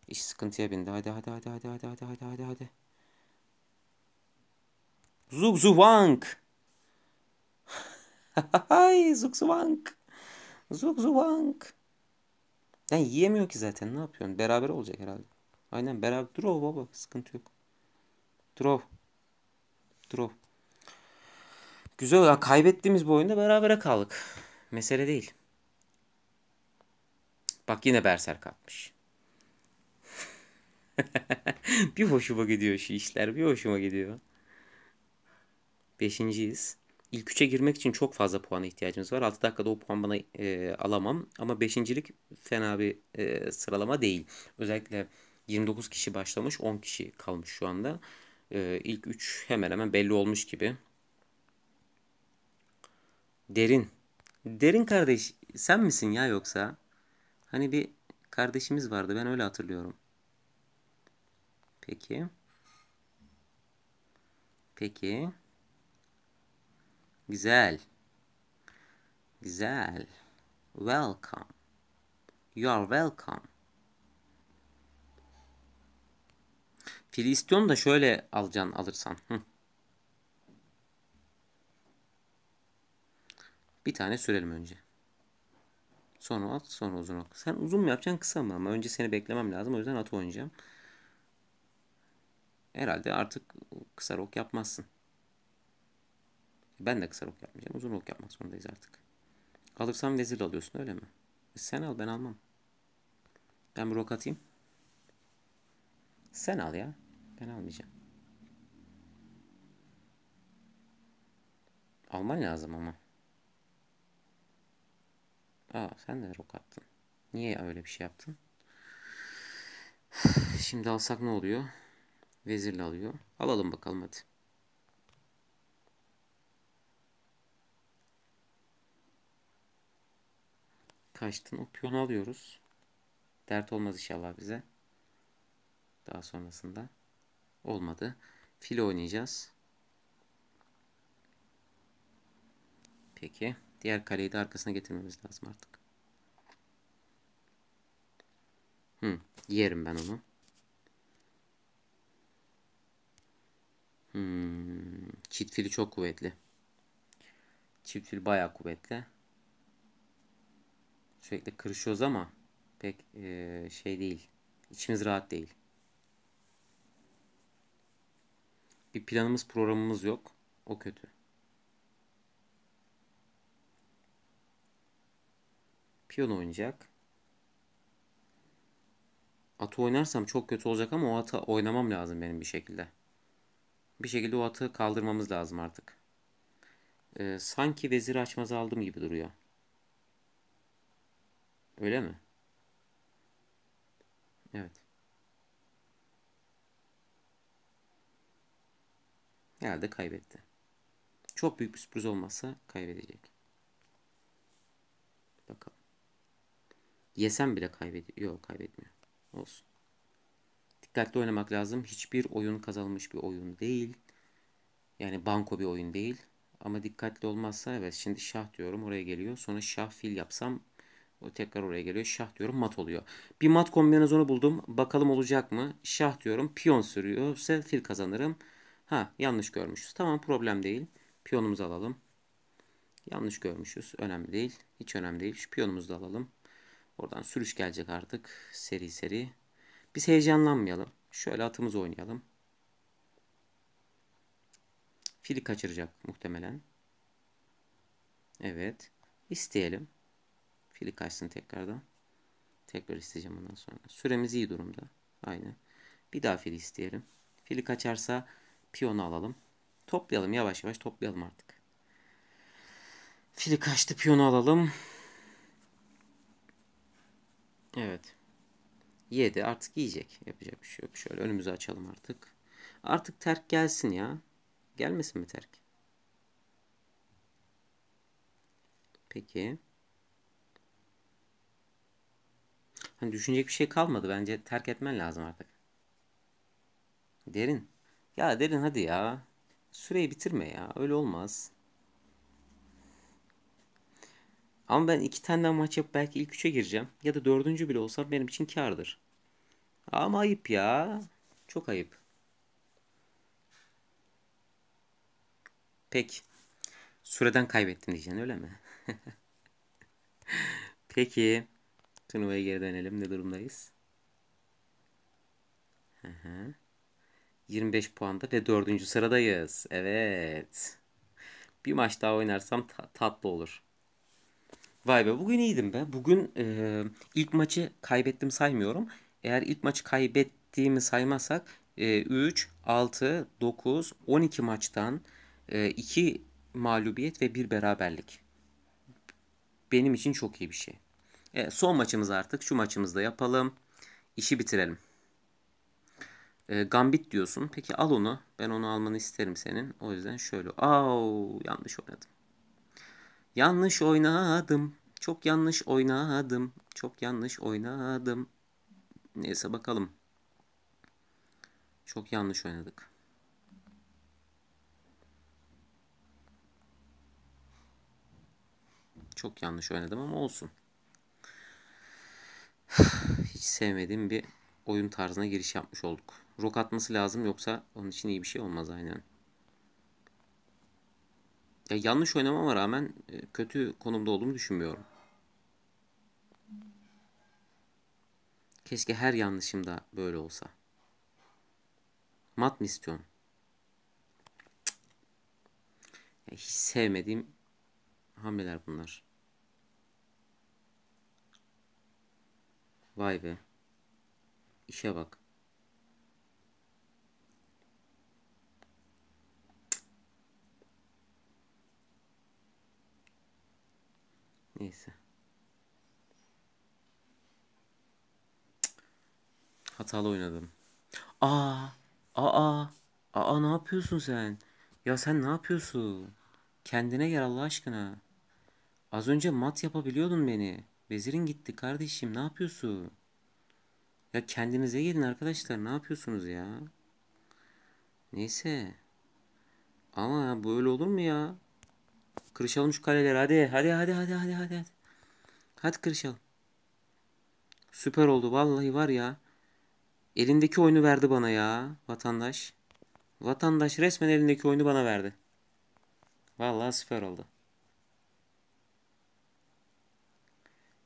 İş sıkıntıya bindi. Hadi hadi hadi hadi hadi hadi hadi hadi hadi. Zugzuvank. <laughs> Hay Zuvank, Zugzuvank. Zuvank. Yani yiyemiyor ki zaten ne yapıyorsun? Beraber olacak herhalde. Aynen beraber. Draw baba sıkıntı yok. Draw. Draw. Güzel olarak kaybettiğimiz bu oyunda berabere kaldık. Mesele değil. Bak yine Berserk atmış. <laughs> bir hoşuma gidiyor şu işler. Bir hoşuma gidiyor. Beşinciyiz. İlk üçe girmek için çok fazla puana ihtiyacımız var. 6 dakikada o puan bana e, alamam. Ama beşincilik fena bir e, sıralama değil. Özellikle 29 kişi başlamış 10 kişi kalmış şu anda. E, ilk 3 hemen hemen belli olmuş gibi. Derin. Derin kardeş sen misin ya yoksa? Hani bir kardeşimiz vardı ben öyle hatırlıyorum. Peki. Peki. Güzel. Güzel. Welcome. You are welcome. Fili da şöyle alacaksın alırsan. Hı. Bir tane sürelim önce. Sonra at sonra uzun ok. Sen uzun mu yapacaksın kısa mı ama önce seni beklemem lazım o yüzden at oynayacağım. Herhalde artık kısa ok yapmazsın. Ben de kısa ok yapmayacağım. Uzun ok yapmak zorundayız artık. Alırsam vezir alıyorsun öyle mi? E, sen al ben almam. Ben bir ok atayım. Sen al ya. Ben almayacağım. Alman lazım ama. Aa sen de rok attın. Niye öyle bir şey yaptın? <sighs> Şimdi alsak ne oluyor? Vezirle alıyor. Alalım bakalım hadi. Kaçtın. O piyonu alıyoruz. Dert olmaz inşallah bize. Daha sonrasında. Olmadı. Fil oynayacağız. Peki. Diğer kaleyi de arkasına getirmemiz lazım artık. Hı, yerim ben onu. Hmm, çift fili çok kuvvetli. Çift fil bayağı kuvvetli. Sürekli kırışıyoruz ama pek e, şey değil. İçimiz rahat değil. Bir planımız programımız yok. O kötü. Piyon oynayacak. Atı oynarsam çok kötü olacak ama o atı oynamam lazım benim bir şekilde. Bir şekilde o atı kaldırmamız lazım artık. Ee, sanki veziri açmaz aldım gibi duruyor. Öyle mi? Evet. Herhalde kaybetti. Çok büyük bir sürpriz olmazsa kaybedecek. Yesem bile kaybediyor. Yok kaybetmiyor. Olsun. Dikkatli oynamak lazım. Hiçbir oyun kazanılmış bir oyun değil. Yani banko bir oyun değil. Ama dikkatli olmazsa evet şimdi şah diyorum oraya geliyor. Sonra şah fil yapsam o tekrar oraya geliyor. Şah diyorum mat oluyor. Bir mat kombinasyonu buldum. Bakalım olacak mı? Şah diyorum piyon sürüyorsa fil kazanırım. Ha yanlış görmüşüz. Tamam problem değil. Piyonumuzu alalım. Yanlış görmüşüz. Önemli değil. Hiç önemli değil. Şu piyonumuzu da alalım. Oradan sürüş gelecek artık. Seri seri. Biz heyecanlanmayalım. Şöyle atımızı oynayalım. Fili kaçıracak muhtemelen. Evet. İsteyelim. Fili kaçsın tekrardan. Tekrar isteyeceğim ondan sonra. Süremiz iyi durumda. Aynı. Bir daha fili isteyelim. Fili kaçarsa piyonu alalım. Toplayalım yavaş yavaş toplayalım artık. Fili kaçtı piyonu alalım. Evet. Yedi artık yiyecek. Yapacak bir şey yok. Şöyle önümüzü açalım artık. Artık terk gelsin ya. Gelmesin mi terk? Peki. Hani düşünecek bir şey kalmadı. Bence terk etmen lazım artık. Derin. Ya derin hadi ya. Süreyi bitirme ya. Öyle olmaz. Ama ben iki tane daha maç yapıp belki ilk üçe gireceğim. Ya da dördüncü bile olsa benim için kardır. Ama ayıp ya. Çok ayıp. Peki. Süreden kaybettin diyeceksin öyle mi? <laughs> Peki. Turnuvaya geri dönelim. Ne durumdayız? Hı hı. 25 puanda ve 4. sıradayız. Evet. Bir maç daha oynarsam ta tatlı olur. Vay be bugün iyiydim be. Bugün e, ilk maçı kaybettim saymıyorum. Eğer ilk maçı kaybettiğimi saymazsak e, 3, 6, 9, 12 maçtan e, 2 mağlubiyet ve 1 beraberlik. Benim için çok iyi bir şey. E, son maçımız artık şu maçımızda yapalım. İşi bitirelim. E, gambit diyorsun. Peki al onu. Ben onu almanı isterim senin. O yüzden şöyle. Au yanlış oynadım. Yanlış oynadım. Çok yanlış oynadım. Çok yanlış oynadım. Neyse bakalım. Çok yanlış oynadık. Çok yanlış oynadım ama olsun. <sighs> Hiç sevmediğim bir oyun tarzına giriş yapmış olduk. Rok atması lazım yoksa onun için iyi bir şey olmaz aynen. Ya yanlış oynamama rağmen e, kötü konumda olduğumu düşünmüyorum. Keşke her yanlışım da böyle olsa. Mat mı istiyorum? Ya hiç sevmediğim hamleler bunlar. Vay be. İşe bak. Neyse. Hatalı oynadım. Aa, aa, aa ne yapıyorsun sen? Ya sen ne yapıyorsun? Kendine gel Allah aşkına. Az önce mat yapabiliyordun beni. Vezirin gitti kardeşim ne yapıyorsun? Ya kendinize gelin arkadaşlar ne yapıyorsunuz ya? Neyse. Ama böyle olur mu ya? Kırışalım şu kaleleri hadi. Hadi hadi hadi hadi hadi. Hadi, hadi kırışalım. Süper oldu vallahi var ya. Elindeki oyunu verdi bana ya vatandaş. Vatandaş resmen elindeki oyunu bana verdi. Vallahi süper oldu.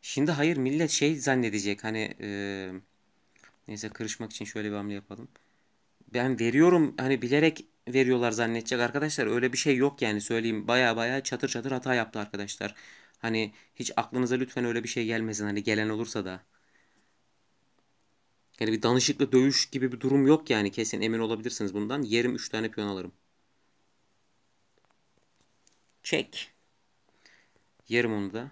Şimdi hayır millet şey zannedecek hani e, neyse kırışmak için şöyle bir hamle yapalım. Ben veriyorum hani bilerek veriyorlar zannedecek arkadaşlar. Öyle bir şey yok yani söyleyeyim. Baya baya çatır çatır hata yaptı arkadaşlar. Hani hiç aklınıza lütfen öyle bir şey gelmesin. Hani gelen olursa da. Yani bir danışıklı dövüş gibi bir durum yok yani. Kesin emin olabilirsiniz bundan. Yerim 3 tane piyon alırım. Çek. Yerim onu da.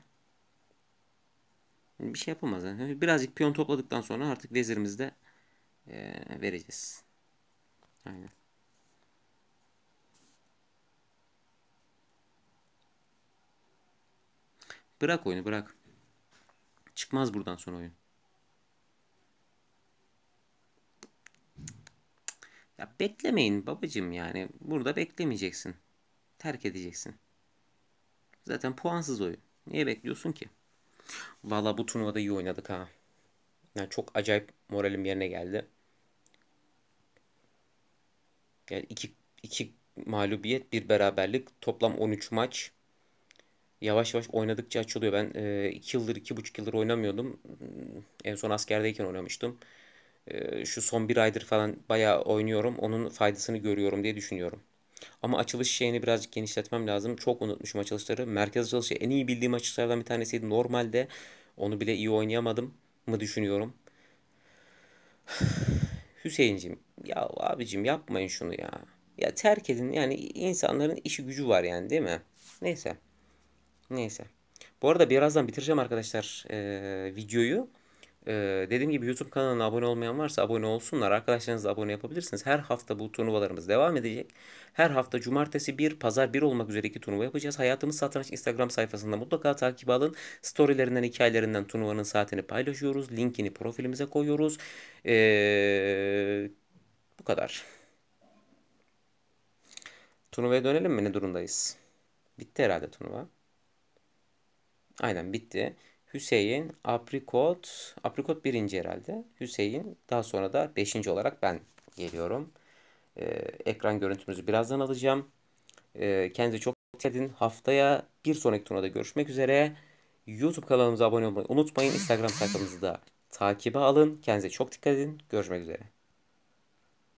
Bir şey yapamaz. Yani. Birazcık piyon topladıktan sonra artık vezirimizde vereceğiz. Aynen. Bırak oyunu bırak. Çıkmaz buradan sonra oyun. Ya beklemeyin babacım yani. Burada beklemeyeceksin. Terk edeceksin. Zaten puansız oyun. Niye bekliyorsun ki? Valla bu turnuvada iyi oynadık ha. Yani çok acayip moralim yerine geldi. Yani iki, iki mağlubiyet, bir beraberlik, toplam 13 maç yavaş yavaş oynadıkça açılıyor. Ben 2 e, iki yıldır, 2,5 iki buçuk yıldır oynamıyordum. Hmm, en son askerdeyken oynamıştım. E, şu son bir aydır falan bayağı oynuyorum. Onun faydasını görüyorum diye düşünüyorum. Ama açılış şeyini birazcık genişletmem lazım. Çok unutmuşum açılışları. Merkez açılışı en iyi bildiğim açılışlardan bir tanesiydi. Normalde onu bile iyi oynayamadım mı düşünüyorum. <sighs> Hüseyinciğim ya abicim yapmayın şunu ya. Ya terk edin yani insanların işi gücü var yani değil mi? Neyse. Neyse. Bu arada birazdan bitireceğim arkadaşlar e, videoyu. E, dediğim gibi YouTube kanalına abone olmayan varsa abone olsunlar. Arkadaşlarınızla abone yapabilirsiniz. Her hafta bu turnuvalarımız devam edecek. Her hafta cumartesi 1, pazar 1 olmak üzere iki turnuva yapacağız. Hayatımız Satranç Instagram sayfasında mutlaka takip alın. Storylerinden, hikayelerinden turnuvanın saatini paylaşıyoruz. Linkini profilimize koyuyoruz. E, bu kadar. Turnuvaya dönelim mi? Ne durumdayız? Bitti herhalde turnuva. Aynen bitti. Hüseyin, Aprikot, Aprikot birinci herhalde. Hüseyin, daha sonra da beşinci olarak ben geliyorum. Ee, ekran görüntümüzü birazdan alacağım. Ee, kendinize çok dikkat edin. Haftaya bir sonraki turnada görüşmek üzere. YouTube kanalımıza abone olmayı unutmayın. Instagram sayfamızı da takibe alın. Kendinize çok dikkat edin. Görüşmek üzere.